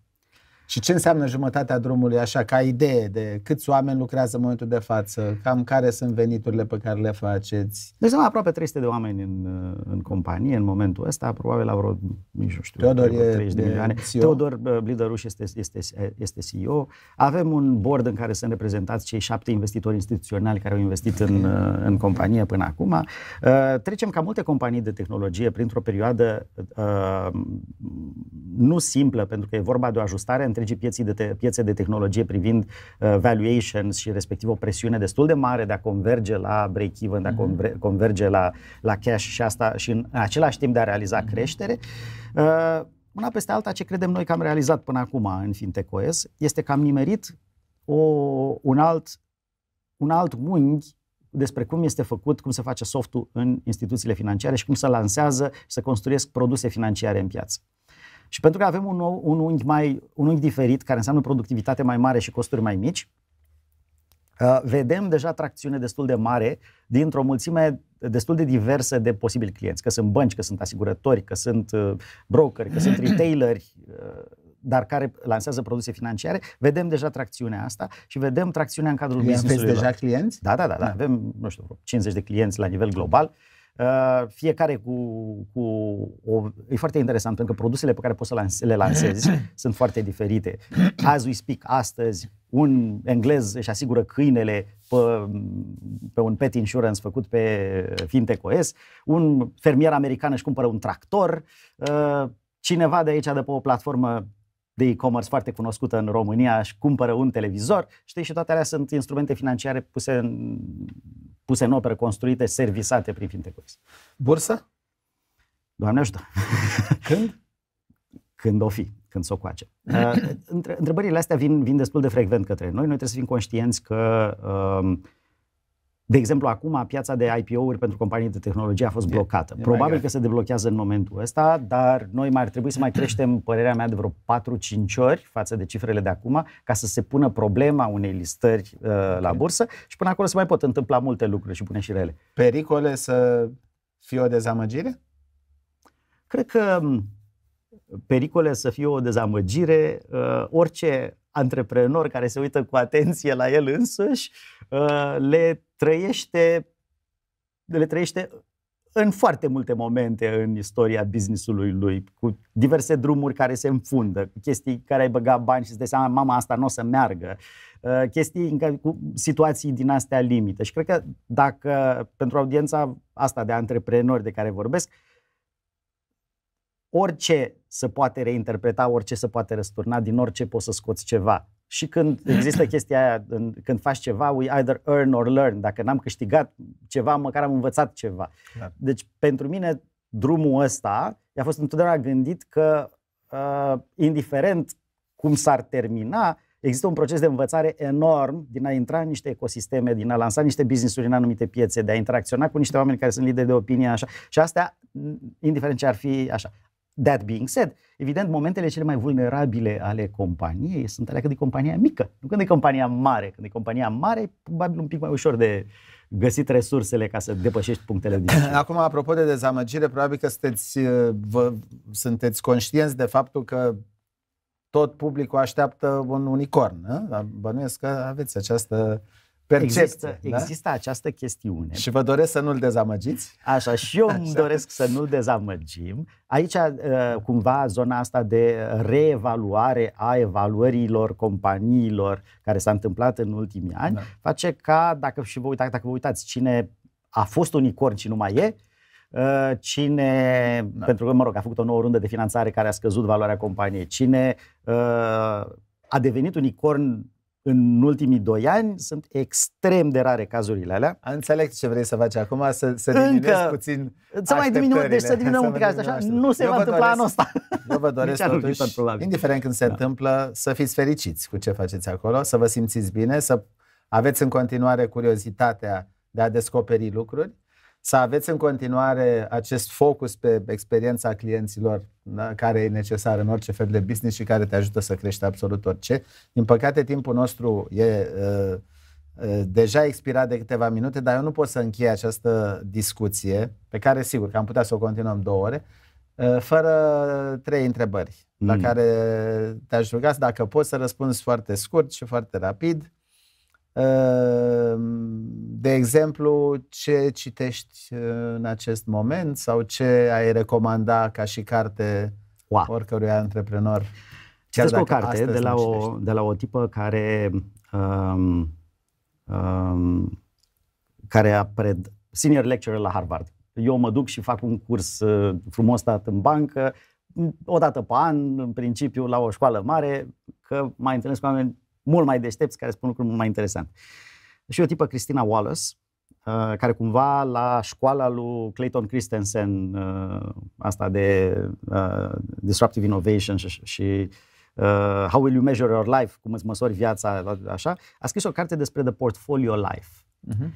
Și ce înseamnă jumătatea drumului, așa, ca idee de câți oameni lucrează în momentul de față, cam care sunt veniturile pe care le faceți? Deci sunt aproape 300 de oameni în, în companie în momentul ăsta, probabil la vreo, nici nu știu, Teodor 30 de, de milioane. CEO. Teodor Blidăruș este, este, este CEO. Avem un board în care sunt reprezentați cei șapte investitori instituționali care au investit în, în companie până acum. Uh, trecem ca multe companii de tehnologie printr-o perioadă uh, nu simplă, pentru că e vorba de o ajustare între întregii pieții de te- piețe de tehnologie privind uh, valuations și respectiv o presiune destul de mare de a converge la break-even, de a mhm. converge la, la cash și asta și în același timp de a realiza mhm. creștere. Uh, una peste alta, ce credem noi că am realizat până acum în Fintech OS este că am nimerit o, un, alt, un alt unghi despre cum este făcut, cum se face softul în instituțiile financiare și cum se lansează și să construiesc produse financiare în piață. Și pentru că avem un, nou, un, unghi mai, un unghi diferit, care înseamnă productivitate mai mare și costuri mai mici, uh, vedem deja tracțiune destul de mare dintr-o mulțime destul de diversă de posibili clienți, că sunt bănci, că sunt asigurători, că sunt uh, brokeri, că sunt retaileri, uh, dar care lansează produse financiare, vedem deja tracțiunea asta și vedem tracțiunea în cadrul business-ului. deja clienți? Da, da, da, da, da. Avem, nu știu, 50 de clienți la nivel global. Uh, fiecare cu, cu o... E foarte interesant, pentru că produsele pe care poți să le lansezi sunt foarte diferite. As we speak, astăzi, un englez își asigură câinele pe, pe un pet insurance făcut pe Fintech OS, un fermier american își cumpără un tractor, uh, cineva de aici, de pe o platformă de e-commerce foarte cunoscută în România și cumpără un televizor, știi, și toate alea sunt instrumente financiare puse în, puse în operă, construite, servisate prin Fintecoins. Bursa? Doamne ajută! Când? Când o fi, când s-o coace. Între, întrebările astea vin, vin destul de frecvent către noi. Noi trebuie să fim conștienți că uh, de exemplu, acum piața de IPO-uri pentru companii de tehnologie a fost blocată. E, e Probabil că se deblochează în momentul ăsta, dar noi mai ar trebui să mai creștem, părerea mea, de vreo 4-5 ori față de cifrele de acum, ca să se pună problema unei listări uh, la bursă și până acolo se mai pot întâmpla multe lucruri și bune și rele. Pericole să fie o dezamăgire? Cred că mm, pericole să fie o dezamăgire, uh, orice antreprenor care se uită cu atenție la el însuși, uh, le trăiește, le trăiește în foarte multe momente în istoria businessului lui, cu diverse drumuri care se înfundă, chestii care ai băgat bani și îți dai seama, mama asta nu o să meargă, uh, chestii în care, cu situații din astea limită. Și cred că dacă pentru audiența asta de antreprenori de care vorbesc, orice se poate reinterpreta, orice se poate răsturna, din orice poți să scoți ceva. Și când există chestia aia, când faci ceva, we either earn or learn. Dacă n-am câștigat ceva, măcar am învățat ceva. Da. Deci, pentru mine, drumul ăsta a fost întotdeauna gândit că, uh, indiferent cum s-ar termina, există un proces de învățare enorm din a intra în niște ecosisteme, din a lansa niște business-uri în anumite piețe, de a interacționa cu niște oameni care sunt lideri de opinie, așa. Și astea, indiferent ce ar fi, așa. That being said, evident, momentele cele mai vulnerabile ale companiei sunt alea când e compania mică, nu când e compania mare. Când e compania mare, probabil un pic mai ușor de găsit resursele ca să depășești punctele de Acum, apropo de dezamăgire, probabil că sunteți, uh, vă, sunteți conștienți de faptul că tot publicul așteaptă un unicorn. nu da? Bănuiesc că aveți această Percepție, există, da? există această chestiune. Și vă doresc să nu-l dezamăgiți? Așa, și eu Așa. îmi doresc să nu-l dezamăgim. Aici, uh, cumva, zona asta de reevaluare a evaluărilor companiilor care s-a întâmplat în ultimii ani, da. face ca, dacă și vă uitați, dacă vă uitați cine a fost unicorn și nu mai e, uh, cine, da. pentru că, mă rog, a făcut o nouă rundă de finanțare care a scăzut valoarea companiei, cine uh, a devenit unicorn în ultimii doi ani. Sunt extrem de rare cazurile alea. Am înțeleg ce vrei să faci acum, să, să Încă, puțin Să mai diminuăm, deci să diminuăm un pic așa. așa. Nu se va întâmpla anul ăsta. Eu vă doresc totuși, tot, indiferent când se da. întâmplă, să fiți fericiți cu ce faceți acolo, să vă simțiți bine, să aveți în continuare curiozitatea de a descoperi lucruri să aveți în continuare acest focus pe experiența clienților da? care e necesară în orice fel de business și care te ajută să crești absolut orice. Din păcate, timpul nostru e uh, uh, deja expirat de câteva minute, dar eu nu pot să închei această discuție, pe care sigur că am putea să o continuăm două ore, uh, fără trei întrebări, mm. la care te-aș ruga dacă poți să răspunzi foarte scurt și foarte rapid Ehm, de exemplu, ce citești eh, în acest moment sau ce ai recomanda ca și carte wow. oricărui antreprenor? Citesc o carte de la o, de la o tipă care, um, um, care a pred, senior lecturer la Harvard. Eu mă duc și fac un curs eh, frumos dat în bancă, mm, o dată pe an, în principiu, la o școală mare, că mai întâlnesc cu oameni mult mai deștepți care spun lucruri mult mai interesante. Și o tipă, Cristina Wallace, uh, care cumva la școala lui Clayton Christensen, uh, asta de uh, Disruptive Innovation și, și uh, How Will You Measure Your Life, cum îți măsori viața, așa, a scris o carte despre The Portfolio Life. Uh-huh.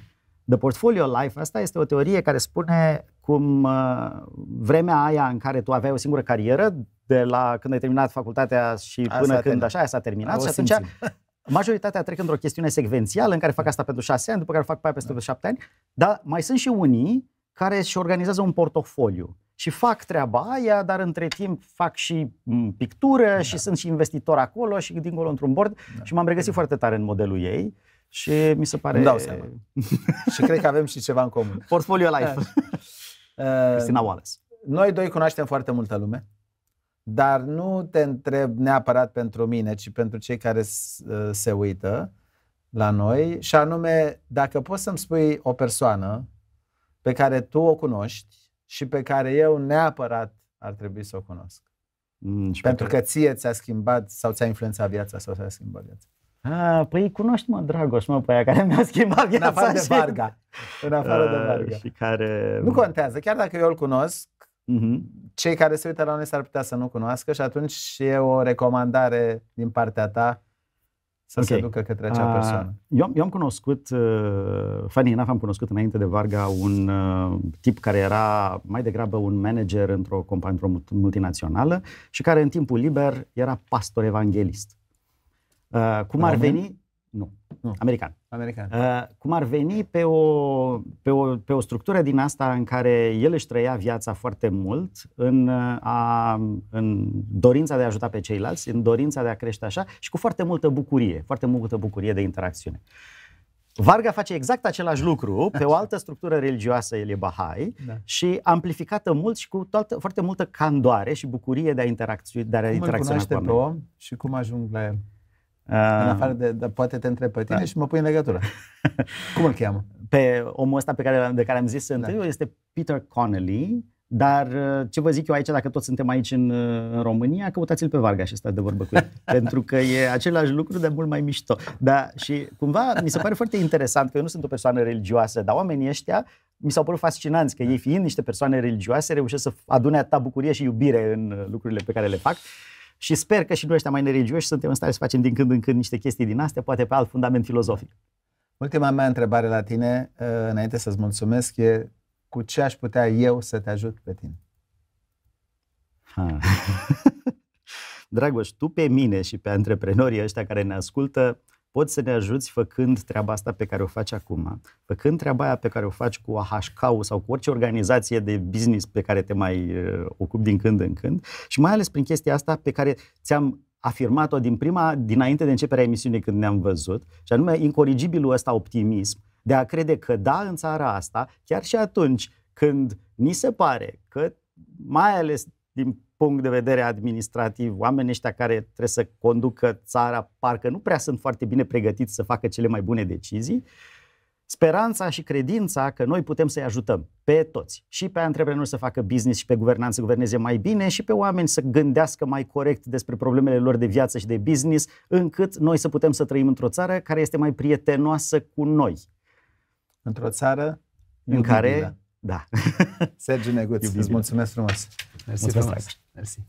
The Portfolio Life, asta este o teorie care spune cum uh, vremea aia în care tu aveai o singură carieră, de la când ai terminat facultatea și până când terminat. așa, s-a terminat. și atunci majoritatea trec într-o chestiune secvențială în care fac asta pentru șase ani, după care fac pe aia peste da. șapte ani, dar mai sunt și unii care își organizează un portofoliu și fac treaba aia, dar între timp fac și pictură da. și sunt și investitor acolo și dincolo într-un bord da. și m-am regăsit da. foarte tare în modelul ei și mi se pare... Îmi dau seama. și cred că avem și ceva în comun. Portfolio Life. Da. Cristina Wallace. Noi doi cunoaștem foarte multă lume dar nu te întreb neapărat pentru mine, ci pentru cei care ă, se uită la noi, și anume, dacă poți să-mi spui o persoană pe care tu o cunoști și pe care eu neapărat ar trebui să o cunosc. Mm, și pentru că ție ți-a schimbat sau ți-a influențat viața sau ți-a schimbat viața. A, păi cunoști, mă, Dragoș, mă, pe aia care mi-a schimbat viața. În afară de Varga. În afară uh, de Varga. Și care... Nu contează, chiar dacă eu îl cunosc, Mm-hmm. Cei care se uită la noi s-ar putea să nu cunoască și atunci e o recomandare din partea ta să okay. se ducă către acea ah, persoană. Uh, eu, eu am cunoscut, uh, funny enough, am cunoscut înainte de Varga un uh, tip care era mai degrabă un manager într-o companie într-o multinațională și care în timpul liber era pastor evanghelist. Uh, cum ar veni? Nu. nu. American. American. Uh, cum ar veni pe o, pe, o, pe o structură din asta în care el își trăia viața foarte mult în, uh, a, în dorința de a ajuta pe ceilalți, în dorința de a crește așa și cu foarte multă bucurie, foarte multă bucurie de interacțiune. Varga face exact același lucru pe o altă structură religioasă, el e Bahai, da. și amplificată mult și cu toată, foarte multă candoare și bucurie de a, interacțiu- de a cum interacționa cu oamenii. pe om și cum ajung la el? în afară de, de poate te întreb pe tine da. și mă pui în legătură. Cum îl cheamă? Pe omul ăsta pe care, de care am zis da. întâi da. este Peter Connelly, dar uh, ce vă zic eu aici, dacă toți suntem aici în, uh, în România, căutați-l pe Varga și stați de vorbă cu el. pentru că e același lucru, de mult mai mișto. Da, și cumva mi se pare foarte interesant că eu nu sunt o persoană religioasă, dar oamenii ăștia mi s-au părut fascinanți că da. ei fiind niște persoane religioase reușesc să adune atâta bucurie și iubire în uh, lucrurile pe care le fac. Și sper că și noi ăștia mai neregioși suntem în stare să facem din când în când niște chestii din astea, poate pe alt fundament filozofic. Ultima mea întrebare la tine, uh, înainte să-ți mulțumesc, e cu ce aș putea eu să te ajut pe tine? Ha. Dragoș, tu pe mine și pe antreprenorii ăștia care ne ascultă, poți să ne ajuți făcând treaba asta pe care o faci acum, făcând treaba aia pe care o faci cu AHK sau cu orice organizație de business pe care te mai uh, ocupi din când în când și mai ales prin chestia asta pe care ți-am afirmat-o din prima, dinainte de începerea emisiunii când ne-am văzut, și anume incorrigibilul ăsta optimism de a crede că da, în țara asta, chiar și atunci când ni se pare că, mai ales din punct de vedere administrativ, oamenii ăștia care trebuie să conducă țara parcă nu prea sunt foarte bine pregătiți să facă cele mai bune decizii, speranța și credința că noi putem să-i ajutăm pe toți, și pe antreprenori să facă business și pe guvernanță să guverneze mai bine și pe oameni să gândească mai corect despre problemele lor de viață și de business, încât noi să putem să trăim într-o țară care este mai prietenoasă cu noi. Într-o țară în care, da. Sergiu Neguț, îți mulțumesc frumos. Mersi mulțumesc. frumos. Gracias.